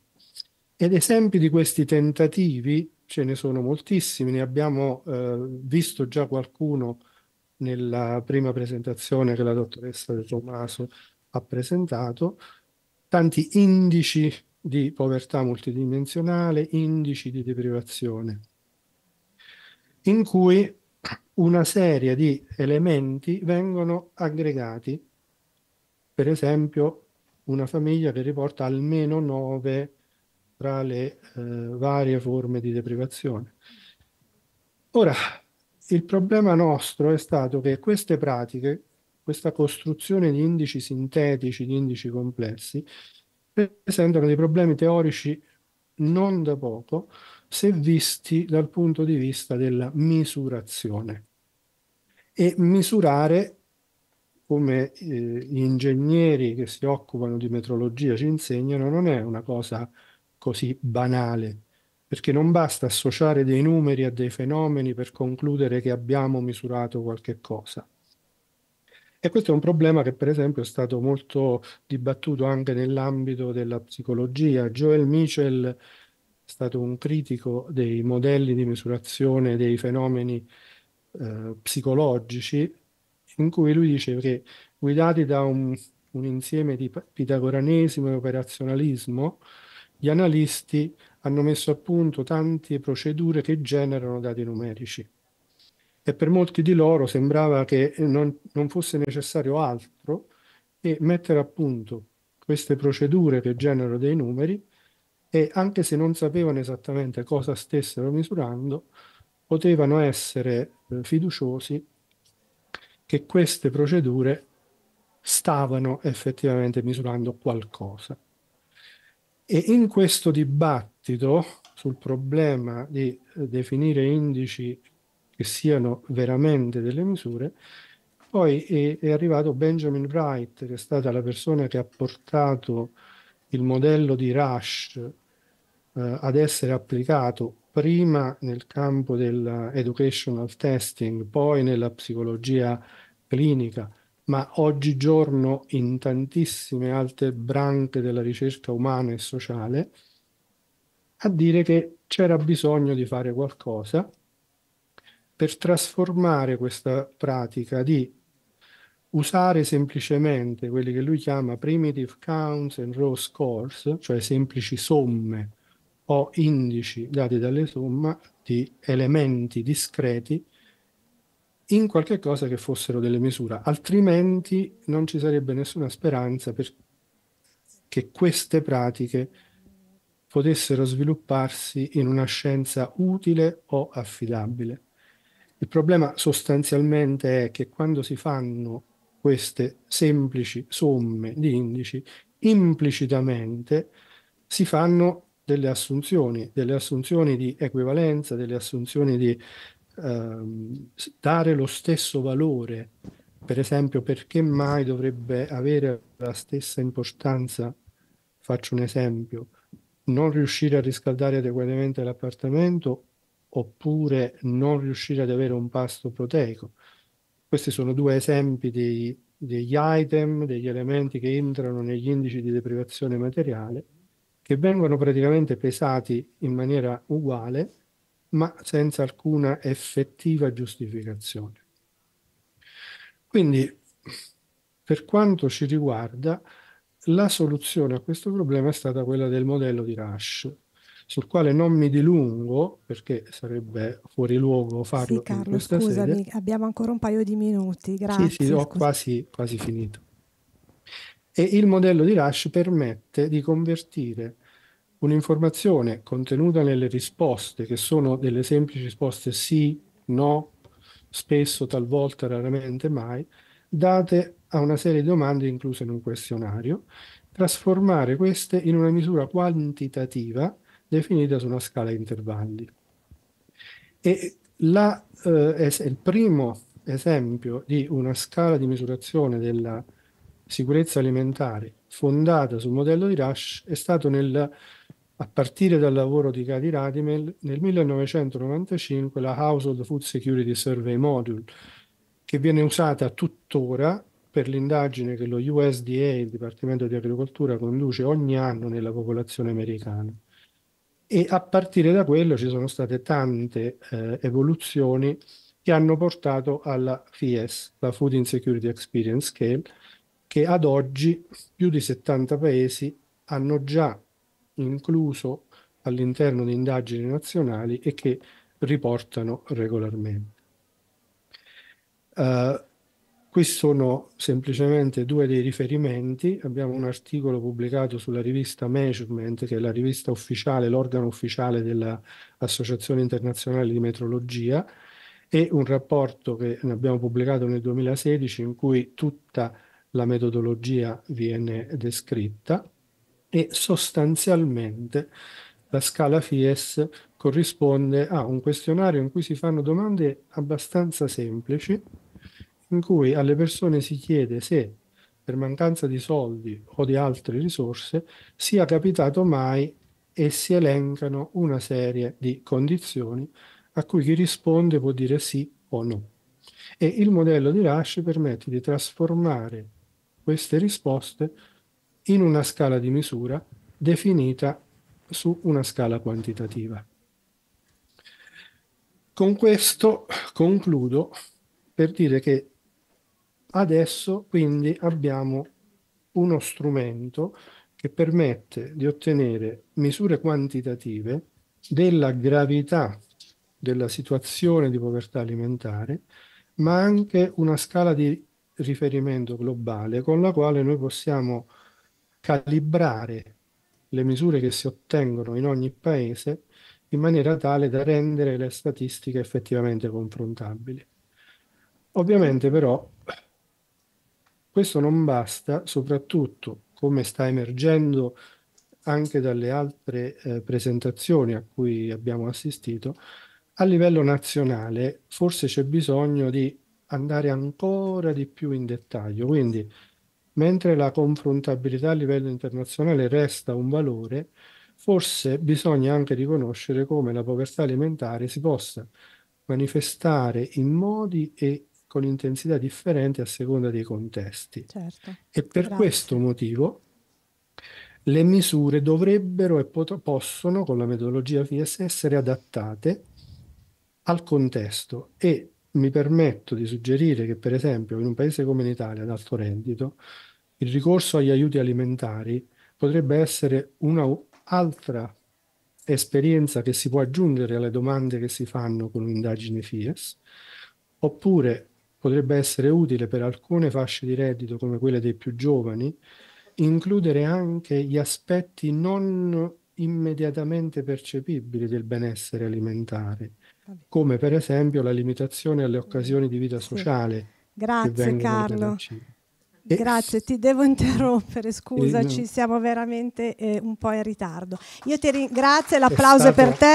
Ed esempi di questi tentativi ce ne sono moltissimi, ne abbiamo eh, visto già qualcuno nella prima presentazione che la dottoressa De Tomaso ha presentato, tanti indici di povertà multidimensionale, indici di deprivazione, in cui una serie di elementi vengono aggregati, per esempio una famiglia che riporta almeno 9 tra le eh, varie forme di deprivazione. Ora, il problema nostro è stato che queste pratiche, questa costruzione di indici sintetici, di indici complessi, presentano dei problemi teorici non da poco, se visti dal punto di vista della misurazione. E misurare, come eh, gli ingegneri che si occupano di metrologia ci insegnano, non è una cosa così banale, perché non basta associare dei numeri a dei fenomeni per concludere che abbiamo misurato qualche cosa. E questo è un problema che per esempio è stato molto dibattuto anche nell'ambito della psicologia. Joel Mitchell stato un critico dei modelli di misurazione dei fenomeni eh, psicologici, in cui lui dice che guidati da un, un insieme di pitagoranesimo e operazionalismo, gli analisti hanno messo a punto tante procedure che generano dati numerici e per molti di loro sembrava che non, non, fosse necessario altro che mettere a punto queste procedure che generano dei numeri e anche se non sapevano esattamente cosa stessero misurando, potevano essere eh, fiduciosi che queste procedure stavano effettivamente misurando qualcosa. E in questo dibattito sul problema di eh, definire indici che siano veramente delle misure, poi è, è arrivato Benjamin Wright, che è stata la persona che ha portato il modello di Rush eh, ad essere applicato prima nel campo dell'educational testing, poi nella psicologia clinica, ma oggigiorno in tantissime altre branche della ricerca umana e sociale, a dire che c'era bisogno di fare qualcosa per trasformare questa pratica di usare semplicemente quelli che lui chiama primitive counts and raw scores, cioè semplici somme o indici dati dalle somma di elementi discreti in qualche cosa che fossero delle misure, altrimenti non ci sarebbe nessuna speranza per che queste pratiche potessero svilupparsi in una scienza utile o affidabile. Il problema sostanzialmente è che quando si fanno queste semplici somme di indici, implicitamente si fanno delle assunzioni, delle assunzioni di equivalenza, delle assunzioni di ehm, dare lo stesso valore. Per esempio, perché mai dovrebbe avere la stessa importanza? Faccio un esempio, non riuscire a riscaldare adeguatamente l'appartamento oppure non riuscire ad avere un pasto proteico. Questi sono due esempi dei, degli item, degli elementi che entrano negli indici di deprivazione materiale che vengono praticamente pesati in maniera uguale, ma senza alcuna effettiva giustificazione. Quindi, per quanto ci riguarda, la soluzione a questo problema è stata quella del modello di Rush, sul quale non mi dilungo perché sarebbe fuori luogo farlo. Sì, Carlo, scusami,
sede. abbiamo ancora un paio di minuti, grazie. Sì, sì, ho
quasi, quasi finito. E il modello di Rush permette di convertire un'informazione contenuta nelle risposte, che sono delle semplici risposte sì, no, spesso, talvolta, raramente, mai, date a una serie di domande incluse in un questionario, trasformare queste in una misura quantitativa definita su una scala a intervalli. E la, eh, il primo esempio di una scala di misurazione della sicurezza alimentare fondata sul modello di Rush è stato nel, a partire dal lavoro di Cady Radimel nel 1995 la Household Food Security Survey Module che viene usata tuttora per l'indagine che lo USDA, il Dipartimento di Agricoltura, conduce ogni anno nella popolazione americana. E a partire da quello ci sono state tante eh, evoluzioni che hanno portato alla FIES, la Food Insecurity Experience Scale, che ad oggi più di 70 paesi hanno già incluso all'interno di indagini nazionali e che riportano regolarmente. Uh, eh, questi sono semplicemente due dei riferimenti. Abbiamo un articolo pubblicato sulla rivista Measurement, che è la rivista ufficiale, l'organo ufficiale dell'Associazione Internazionale di Metrologia, e un rapporto che abbiamo pubblicato nel 2016 in cui tutta la metodologia viene descritta e sostanzialmente la scala FIES corrisponde a un questionario in cui si fanno domande abbastanza semplici, in cui alle persone si chiede se per mancanza di soldi o di altre risorse sia capitato mai e si elencano una serie di condizioni a cui chi risponde può dire sì o no. E il modello di Rush permette di trasformare queste risposte in una scala di misura definita su una scala quantitativa. Con questo concludo per dire che adesso quindi abbiamo uno strumento che permette di ottenere misure quantitative della gravità della situazione di povertà alimentare, ma anche una scala di riferimento globale con la quale noi possiamo calibrare le misure che si ottengono in ogni paese in maniera tale da rendere le statistiche effettivamente confrontabili. Ovviamente però questo non basta, soprattutto come sta emergendo anche dalle altre eh, presentazioni a cui abbiamo assistito, a livello nazionale forse c'è bisogno di andare ancora di più in dettaglio. Quindi, mentre la confrontabilità a livello internazionale resta un valore, forse bisogna anche riconoscere come la povertà alimentare si possa manifestare in modi e con intensità differenti a seconda dei contesti. Certo, e per grazie. questo motivo le misure dovrebbero e pot- possono, con la metodologia FIS, essere adattate al contesto e mi permetto di suggerire che, per esempio, in un paese come l'Italia, ad alto reddito, il ricorso agli aiuti alimentari potrebbe essere un'altra esperienza che si può aggiungere alle domande che si fanno con un'indagine FIES, oppure potrebbe essere utile per alcune fasce di reddito, come quelle dei più giovani, includere anche gli aspetti non immediatamente percepibili del benessere alimentare come per esempio la limitazione alle occasioni
di vita sociale. Grazie Carlo. E... Grazie, ti devo interrompere, scusaci, eh, e... siamo veramente eh, un po' in ritardo. Io ti ringrazio, l'applauso stato... è per te.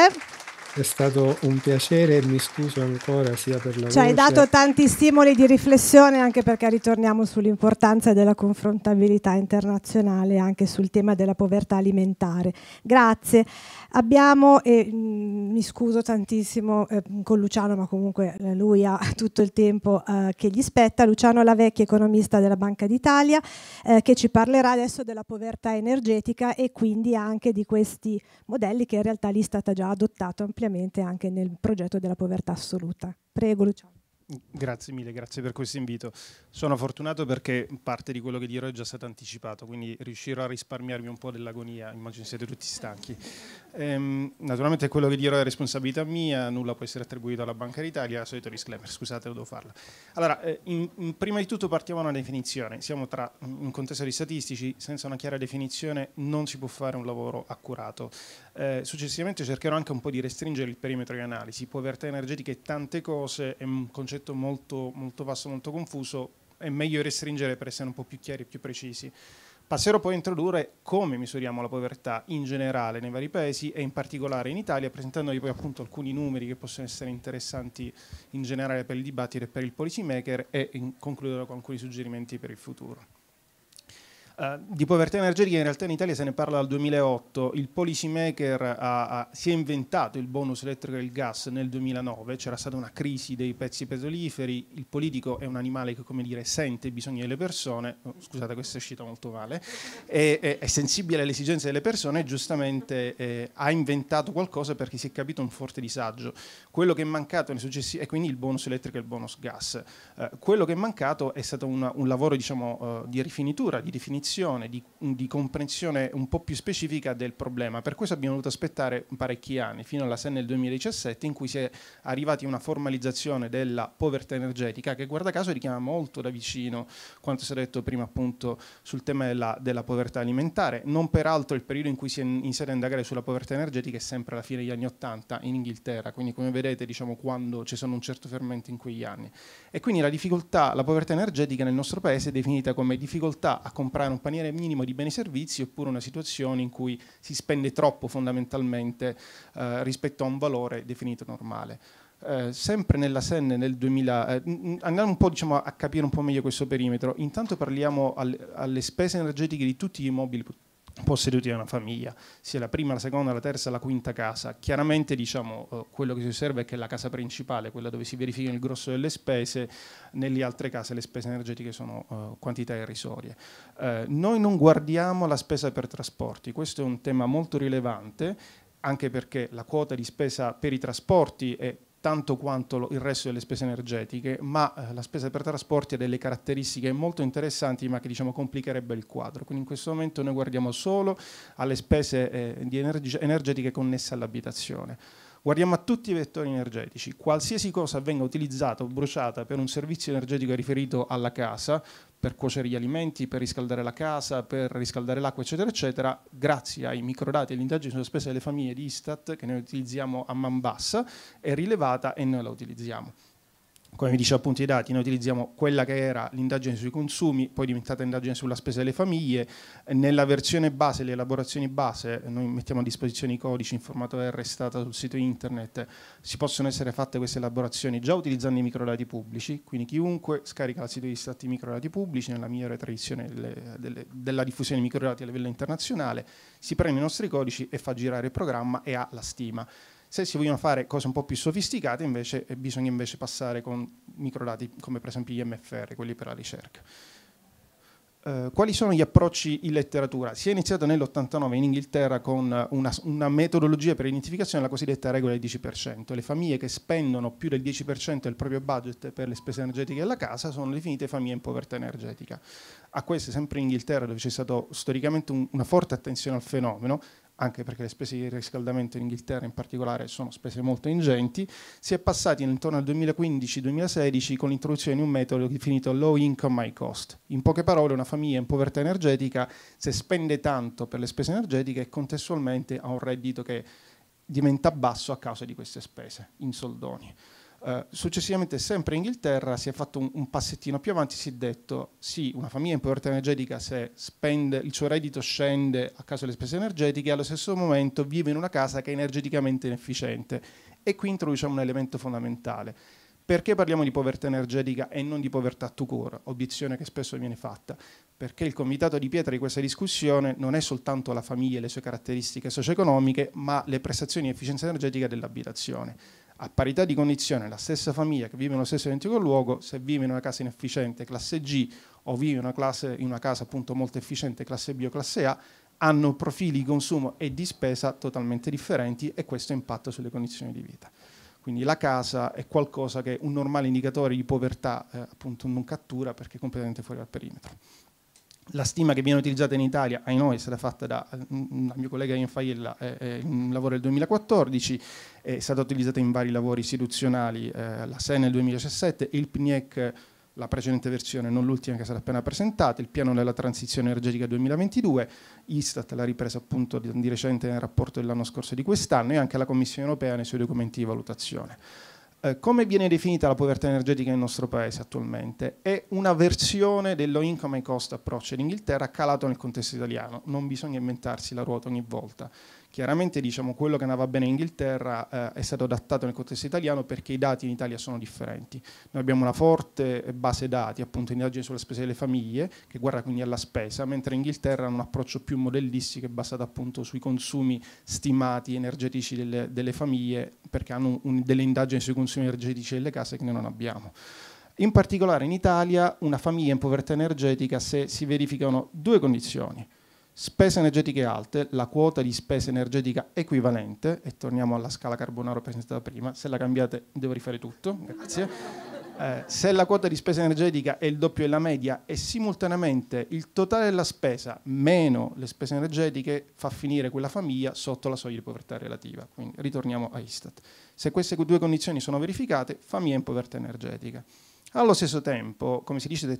È stato un piacere e mi scuso ancora sia per la Ci voce. hai dato
tanti stimoli di riflessione anche perché ritorniamo sull'importanza della confrontabilità internazionale anche sul tema della povertà alimentare. Grazie. Abbiamo, e, mh, mm, mi scuso tantissimo eh, con Luciano, ma comunque eh, lui ha tutto il tempo eh, che gli spetta, Luciano Lavecchi, economista della Banca d'Italia, eh, che ci parlerà adesso della povertà energetica e quindi anche di questi modelli che in realtà l'Istat ha già adottato ampliamente ampiamente anche nel progetto della povertà assoluta. Prego Luciano.
Grazie mille, grazie per questo invito. Sono fortunato perché parte di quello che dirò è già stato anticipato, quindi riuscirò a risparmiarmi un po' dell'agonia, immagino siete tutti stanchi. Ehm, naturalmente quello che dirò è responsabilità mia, nulla può essere attribuito alla Banca d'Italia, solito disclaimer, scusate, devo farlo. Allora, eh, in, in, prima di tutto partiamo da una definizione, siamo tra un contesto di statistici, senza una chiara definizione non si può fare un lavoro accurato. Eh, successivamente cercherò anche un po' di restringere il perimetro di analisi, povertà energetica e tante cose, è un concetto concetto molto, molto vasto, molto confuso, è meglio restringere per essere un po' più chiari e più precisi. Passerò poi a introdurre come misuriamo la povertà in generale nei vari paesi e in particolare in Italia, presentandovi poi appunto alcuni numeri che possono essere interessanti in generale per il dibattito e per il policy maker e concluderò con alcuni suggerimenti per il futuro. Eh, di povertà energetica in realtà in Italia se ne parla dal 2008, il policymaker ha, ha, si è inventato il bonus elettrico e il gas nel 2009, c'era stata una crisi dei pezzi petroliferi, il politico è un animale che come dire sente i bisogni delle persone, oh, scusate questa è uscita molto male, è, è, è, sensibile alle esigenze delle persone e giustamente eh, ha inventato qualcosa perché si è capito un forte disagio. Quello che è mancato nei successivi, e quindi il bonus elettrico e il bonus gas, uh, quello che è mancato è stato una, un lavoro diciamo, uh, di rifinitura, di definizione definizione, di, di, comprensione un po' più specifica del problema. Per questo abbiamo dovuto aspettare parecchi anni, fino alla SEN del 2017, in cui si è arrivati a una formalizzazione della povertà energetica che guarda caso richiama molto da vicino quanto si è detto prima appunto sul tema della, della povertà alimentare. Non peraltro il periodo in cui si è iniziato a indagare sulla povertà energetica è sempre alla fine degli anni Ottanta in Inghilterra, quindi come vedete diciamo quando ci sono un certo fermento in quegli anni. E quindi la difficoltà, la povertà energetica nel nostro paese è definita come difficoltà a comprare un paniere minimo di beni e servizi oppure una situazione in cui si spende troppo fondamentalmente eh, rispetto a un valore definito normale. Eh, sempre nella Senne nel 2000, eh, andiamo un po' diciamo, a capire un po' meglio questo perimetro, intanto parliamo al, alle spese energetiche di tutti gli immobili posseduti da una famiglia, sia la prima, la seconda, la terza, la quinta casa. Chiaramente diciamo, eh, quello che si osserva è che la casa principale, quella dove si verifica il grosso delle spese, nelle altre case le spese energetiche sono uh, quantità irrisorie. Uh, noi non guardiamo la spesa per trasporti, questo è un tema molto rilevante anche perché la quota di spesa per i trasporti è tanto quanto il resto delle spese energetiche, ma eh, la spesa per trasporti ha delle caratteristiche molto interessanti ma che diciamo complicherebbe il quadro. Quindi in questo momento noi guardiamo solo alle spese eh, energi energetiche connesse all'abitazione. Guardiamo a tutti i vettori energetici. Qualsiasi cosa venga utilizzata o bruciata per un servizio energetico riferito alla casa, per cuocere gli alimenti, per riscaldare la casa, per riscaldare l'acqua, eccetera, eccetera, grazie ai microdati e l'indagine sulla spesa delle famiglie di Istat, che noi utilizziamo a man bassa, è rilevata e noi la utilizziamo come dice appunto i dati, noi utilizziamo quella che era l'indagine sui consumi, poi diventata indagine sulla spesa delle famiglie, nella versione base, le elaborazioni base, noi mettiamo a disposizione i codici in formato R stata sul sito internet, si possono essere fatte queste elaborazioni già utilizzando i microdati pubblici, quindi chiunque scarica la sito di stati microdati pubblici nella migliore tradizione delle, delle, della diffusione di microdati a livello internazionale, si prende i nostri codici e fa girare il programma e ha la stima. Se si vogliono fare cose un po' più sofisticate, invece, eh, bisogna invece passare con microdati come per esempio gli MFR, quelli per la ricerca. Uh, quali sono gli approcci in letteratura? Si è iniziato nell'89 in Inghilterra con una, una metodologia per l'identificazione, la cosiddetta regola del 10%. Le famiglie che spendono più del 10% del proprio budget per le spese energetiche della casa sono definite famiglie in povertà energetica. A queste, sempre in Inghilterra, dove c'è stata storicamente un, una forte attenzione al fenomeno, anche perché le spese di riscaldamento in Inghilterra in particolare sono spese molto ingenti, si è passati intorno al 2015-2016 con l'introduzione di un metodo definito low income high cost. In poche parole una famiglia in povertà energetica se spende tanto per le spese energetiche e contestualmente ha un reddito che diventa basso a causa di queste spese in soldoni. Eh, successivamente, sempre in Inghilterra, si è fatto un, un, passettino più avanti, si è detto sì, una famiglia in povertà energetica se spende, il suo reddito scende a causa delle spese energetiche, allo stesso momento vive in una casa che è energeticamente inefficiente. E qui introduciamo un elemento fondamentale. Perché parliamo di povertà energetica e non di povertà to core? Obiezione che spesso viene fatta. Perché il convitato di pietra di questa discussione non è soltanto la famiglia e le sue caratteristiche socio-economiche, ma le prestazioni di efficienza energetica dell'abitazione a parità di condizione la stessa famiglia che vive nello stesso identico luogo, se vive in una casa inefficiente classe G o vive in una, classe, in una casa appunto molto efficiente classe B o classe A, hanno profili di consumo e di spesa totalmente differenti e questo impatta sulle condizioni di vita. Quindi la casa è qualcosa che un normale indicatore di povertà eh, appunto non cattura perché è completamente fuori dal perimetro la stima che viene utilizzata in Italia, ai noi, è stata fatta da, dal eh, mio collega Ian Faiella, eh, eh, un lavoro del 2014, è stata utilizzata in vari lavori istituzionali, eh, la SEN nel 2017, il PNIEC, la precedente versione, non l'ultima che è stata appena presentata, il piano della transizione energetica 2022, Istat l'ha ripresa appunto di recente nel rapporto dell'anno scorso e di quest'anno e anche la Commissione europea nei suoi documenti di valutazione. Eh, come viene definita la povertà energetica nel nostro paese attualmente? È una versione dello income and cost approach in Inghilterra calato nel contesto italiano, non bisogna inventarsi la ruota ogni volta. Chiaramente diciamo, quello che andava bene in Inghilterra eh, è stato adattato nel contesto italiano perché i dati in Italia sono differenti. Noi abbiamo una forte base dati, appunto indagini sulle spese delle famiglie, che guarda quindi alla spesa, mentre in Inghilterra hanno un approccio più modellistico e basato appunto sui consumi stimati energetici delle, delle famiglie, perché hanno un, delle indagini sui consumi energetici delle case che noi non abbiamo. In particolare in Italia una famiglia in povertà energetica se si verificano due condizioni Spese energetiche alte, la quota di spesa energetica equivalente, e torniamo alla scala carbonaro presentata prima, se la cambiate devo rifare tutto, grazie. Eh, se la quota di spesa energetica è il doppio della media e simultaneamente il totale della spesa meno le spese energetiche fa finire quella famiglia sotto la soglia di povertà relativa, quindi ritorniamo a Istat. Se queste due condizioni sono verificate, famiglia in povertà energetica. Allo stesso tempo, come si dice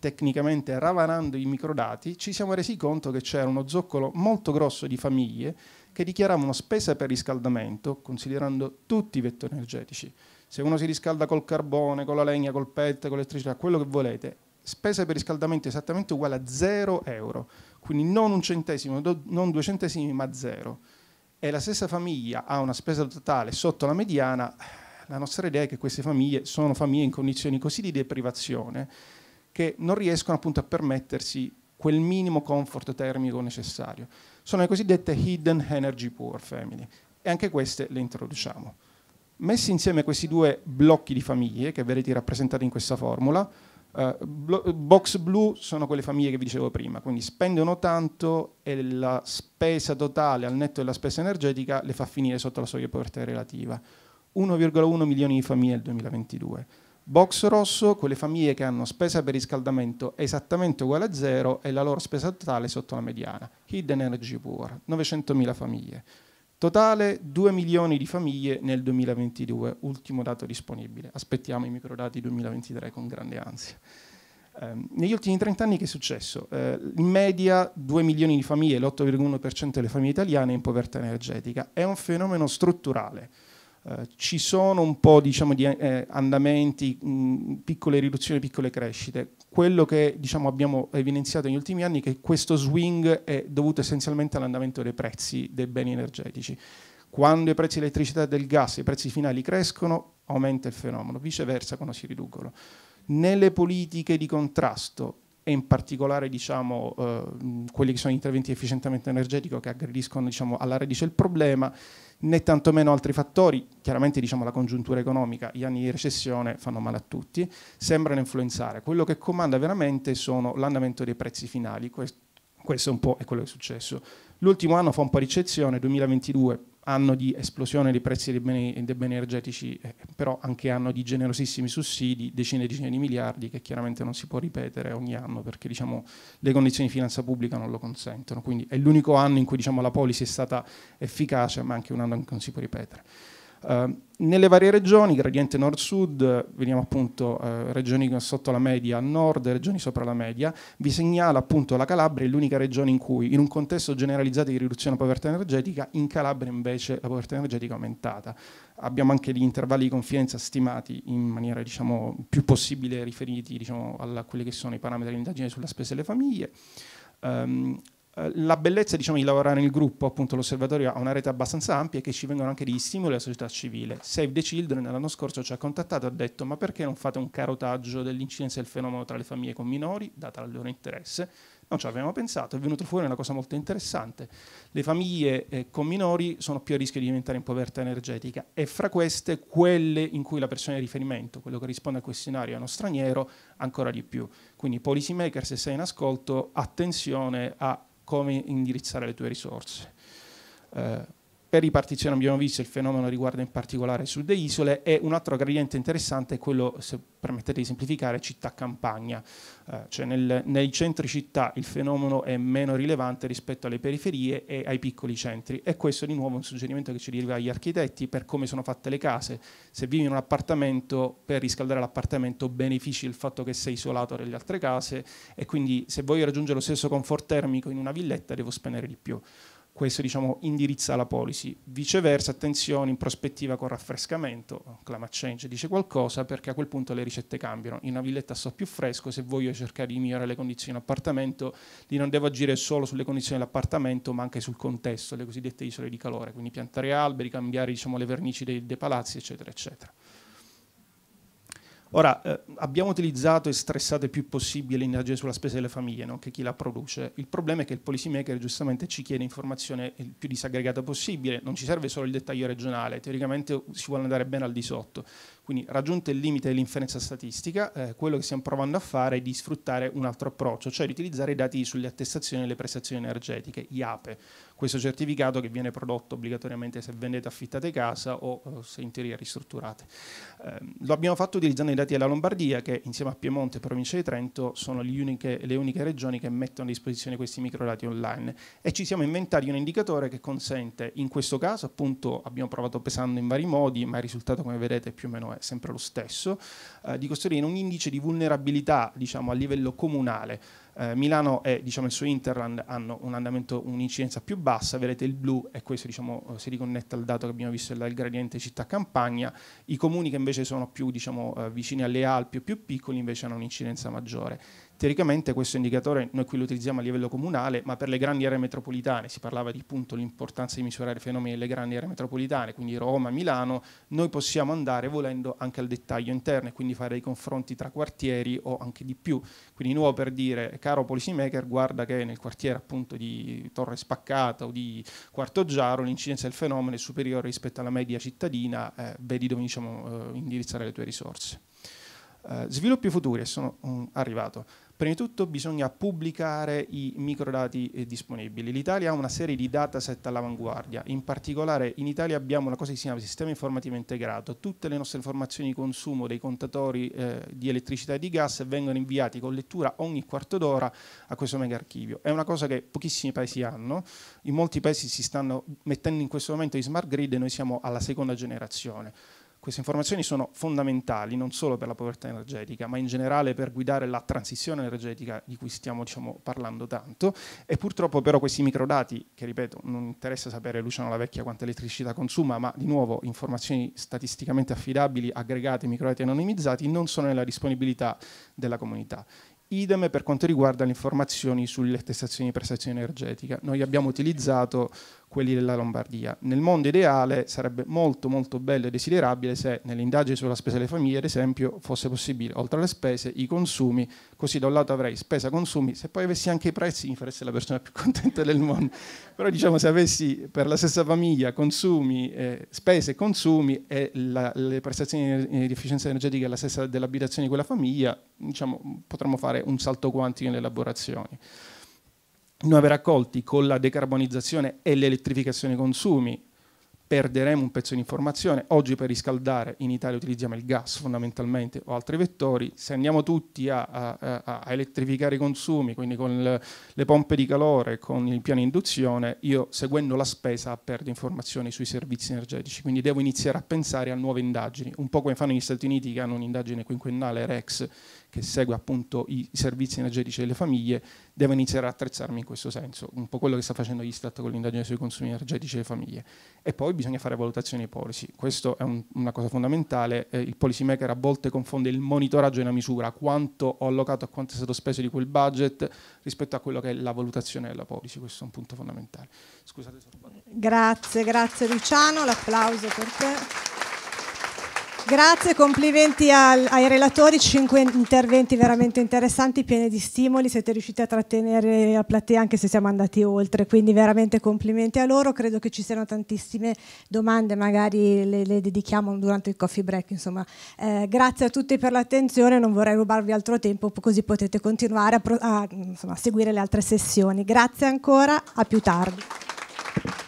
tecnicamente, ravanando i microdati, ci siamo resi conto che c'era uno zoccolo molto grosso di famiglie che dichiaravano spesa per riscaldamento, considerando tutti i vettori energetici. Se uno si riscalda col carbone, con la legna, col PET, con l'elettricità, quello che volete, spesa per riscaldamento è esattamente uguale a 0 euro, quindi non un centesimo, do, non due centesimi, ma zero. E la stessa famiglia ha una spesa totale sotto la mediana, la nostra idea è che queste famiglie sono famiglie in condizioni così di deprivazione che non riescono appunto a permettersi quel minimo comfort termico necessario. Sono le cosiddette hidden energy poor family e anche queste le introduciamo. Messi insieme questi due blocchi di famiglie che vedete rappresentati in questa formula, eh, box blu sono quelle famiglie che vi dicevo prima, quindi spendono tanto e la spesa totale al netto della spesa energetica le fa finire sotto la soglia di povertà relativa 1,1 milioni di famiglie nel 2022. Box rosso, quelle famiglie che hanno spesa per riscaldamento esattamente uguale a zero e la loro spesa totale sotto la mediana. Hidden Energy Poor, 900.000 famiglie. Totale 2 milioni di famiglie nel 2022, ultimo dato disponibile. Aspettiamo i microdati 2023 con grande ansia. Ehm, negli ultimi 30 anni che è successo? Eh, in media 2 milioni di famiglie, l'8,1% delle famiglie italiane in povertà energetica. È un fenomeno strutturale eh, ci sono un po' diciamo, di eh, andamenti, mh, piccole riduzioni, piccole crescite. Quello che diciamo, abbiamo evidenziato negli ultimi anni è che questo swing è dovuto essenzialmente all'andamento dei prezzi dei beni energetici. Quando i prezzi dell'elettricità e del gas, i prezzi finali crescono, aumenta il fenomeno, viceversa quando si riducono. Nelle politiche di contrasto e in particolare diciamo, eh, quelli che sono interventi di efficientamento energetico che aggrediscono diciamo, alla radice il problema, né tantomeno altri fattori, chiaramente diciamo, la congiuntura economica, gli anni di recessione fanno male a tutti, sembrano influenzare. Quello che comanda veramente sono l'andamento dei prezzi finali, questo, questo un po' è quello che è successo. L'ultimo anno fa un po' di eccezione, 2022 anno di esplosione dei prezzi dei beni, dei beni energetici, eh, però anche anno di generosissimi sussidi, decine e decine di miliardi, che chiaramente non si può ripetere ogni anno perché diciamo, le condizioni di finanza pubblica non lo consentono. Quindi è l'unico anno in cui diciamo, la policy è stata efficace, ma anche un anno in cui non si può ripetere. Ehm, nelle varie regioni, gradiente nord-sud, vediamo appunto eh, regioni sotto la media a nord e regioni sopra la media, vi segnala appunto la Calabria è l'unica regione in cui in un contesto generalizzato di riduzione della povertà energetica, in Calabria invece la povertà energetica è aumentata. Abbiamo anche gli intervalli di confidenza stimati in maniera diciamo, più possibile riferiti diciamo, a quelli che sono i parametri di indagine sulla spesa delle famiglie. Um, eh, la bellezza diciamo, di lavorare nel gruppo, appunto l'osservatorio ha una rete abbastanza ampia e che ci vengono anche degli stimoli alla società civile. Save the Children l'anno scorso ci ha contattato e ha detto ma perché non fate un carotaggio dell'incidenza del fenomeno tra le famiglie con minori, data il loro interesse? Non ci avevamo pensato, è venuto fuori una cosa molto interessante. Le famiglie eh, con minori sono più a rischio di diventare in povertà energetica e fra queste quelle in cui la persona di riferimento, quello che risponde al questionario è uno straniero, ancora di più. Quindi policy maker, se sei in ascolto, attenzione a come indirizzare le tue risorse. Eh, per ripartizione abbiamo visto il fenomeno riguarda in particolare sulle isole e un altro gradiente interessante è quello, se permettete di semplificare, città-campagna. Eh, cioè nel, nei centri città il fenomeno è meno rilevante rispetto alle periferie e ai piccoli centri e questo di nuovo è un suggerimento che ci deriva agli architetti per come sono fatte le case. Se vivi in un appartamento, per riscaldare l'appartamento benefici il fatto che sei isolato dalle altre case e quindi se voglio raggiungere lo stesso comfort termico in una villetta devo spendere di più questo diciamo, indirizza la policy. Viceversa, attenzione, in prospettiva con raffrescamento, climate change dice qualcosa perché a quel punto le ricette cambiano. In una villetta sto più fresco, se voglio cercare di migliorare le condizioni dell'appartamento, lì non devo agire solo sulle condizioni dell'appartamento ma anche sul contesto, le cosiddette isole di calore, quindi piantare alberi, cambiare diciamo, le vernici dei, dei palazzi, eccetera, eccetera. Ora, eh, abbiamo utilizzato e stressato il più possibile l'indagine sulla spesa delle famiglie, no? che chi la produce. Il problema è che il policy maker giustamente ci chiede informazione il più disaggregata possibile, non ci serve solo il dettaglio regionale, teoricamente si vuole andare bene al di sotto. Quindi raggiunto il limite dell'inferenza statistica, eh, quello che stiamo provando a fare è di sfruttare un altro approccio, cioè di utilizzare i dati sulle attestazioni e le prestazioni energetiche, IAPE questo certificato che viene prodotto obbligatoriamente se vendete affittate casa o se in teoria ristrutturate. Eh, lo abbiamo fatto utilizzando i dati della Lombardia che insieme a Piemonte e provincia di Trento sono le uniche, le uniche regioni che mettono a disposizione questi microdati online e ci siamo inventati un indicatore che consente in questo caso appunto abbiamo provato pesando in vari modi ma il risultato come vedete più o meno è sempre lo stesso eh, di costruire un indice di vulnerabilità diciamo a livello comunale eh, Milano e diciamo, il suo Interland hanno un un'incidenza più bassa, vedete il blu e questo diciamo, eh, si riconnette al dato che abbiamo visto del gradiente città-campagna, i comuni che invece sono più diciamo, eh, vicini alle Alpi o più piccoli invece hanno un'incidenza maggiore. Teoricamente questo indicatore noi qui lo utilizziamo a livello comunale, ma per le grandi aree metropolitane, si parlava di appunto l'importanza di misurare i fenomeni delle grandi aree metropolitane, quindi Roma, Milano, noi possiamo andare volendo anche al dettaglio interno e quindi fare dei confronti tra quartieri o anche di più. Quindi nuovo per dire, caro policymaker, guarda che nel quartiere appunto di Torre Spaccata o di Quarto Giaro l'incidenza del fenomeno è superiore rispetto alla media cittadina, eh, vedi dove diciamo, eh, indirizzare le tue risorse. Eh, sviluppi futuri, sono um, arrivato. Prima di tutto bisogna pubblicare i microdati eh, disponibili. L'Italia ha una serie di dataset all'avanguardia, in particolare in Italia abbiamo una cosa che si chiama sistema informativo integrato, tutte le nostre informazioni di consumo dei contatori eh, di elettricità e di gas vengono inviati con lettura ogni quarto d'ora a questo mega archivio. È una cosa che pochissimi paesi hanno, in molti paesi si stanno mettendo in questo momento i smart grid e noi siamo alla seconda generazione. Queste informazioni sono fondamentali non solo per la povertà energetica, ma in generale per guidare la transizione energetica di cui stiamo diciamo, parlando tanto. E purtroppo però questi microdati, che ripeto, non interessa sapere Luciano La Vecchia quanta elettricità consuma, ma di nuovo informazioni statisticamente affidabili, aggregate, microdati anonimizzati, non sono nella disponibilità della comunità. Idem per quanto riguarda le informazioni sulle attestazioni di prestazione energetica. Noi abbiamo utilizzato quelli della Lombardia. Nel mondo ideale sarebbe molto molto bello e desiderabile se nell'indagine sulla spesa delle famiglie, ad esempio, fosse possibile, oltre alle spese, i consumi, così da un lato avrei spesa consumi, se poi avessi anche i prezzi mi farei la persona più contenta del mondo. Però diciamo se avessi per la stessa famiglia consumi, eh, spese e consumi e la, le prestazioni di efficienza energetica la stessa dell'abitazione di quella famiglia, diciamo, potremmo fare un salto quantico nelle elaborazioni nuovi raccolti con la decarbonizzazione e l'elettrificazione dei consumi perderemo un pezzo di informazione. Oggi per riscaldare in Italia utilizziamo il gas fondamentalmente o altri vettori. Se andiamo tutti a, a, a elettrificare i consumi, quindi con le, le pompe di calore, con il piano induzione, io seguendo la spesa perdo informazioni sui servizi energetici. Quindi devo iniziare a pensare a nuove indagini, un po' come fanno gli Stati Uniti che hanno un'indagine quinquennale REX che segue appunto i servizi energetici delle famiglie deve iniziare ad attrezzarmi in questo senso, un po' quello che sta facendo l'Istat con l'indagine sui consumi energetici delle famiglie. E poi bisogna fare valutazioni di policy, questa è un, una cosa fondamentale, eh, il policy maker a volte confonde il monitoraggio e la misura, quanto ho allocato e quanto è stato speso di quel budget rispetto a quello che è la valutazione della policy, questo è un punto fondamentale. Scusate, sono...
Grazie, grazie Luciano, l'applauso per
te.
Grazie, complimenti al, ai relatori, cinque interventi veramente interessanti, pieni di stimoli, siete riusciti a trattenere la platea anche se siamo andati oltre, quindi veramente complimenti a loro, credo che ci siano tantissime domande, magari le, le dedichiamo durante il coffee break, insomma eh, grazie a tutti per l'attenzione, non vorrei rubarvi altro tempo così potete continuare a, a, insomma, a seguire le altre sessioni, grazie ancora, a più tardi.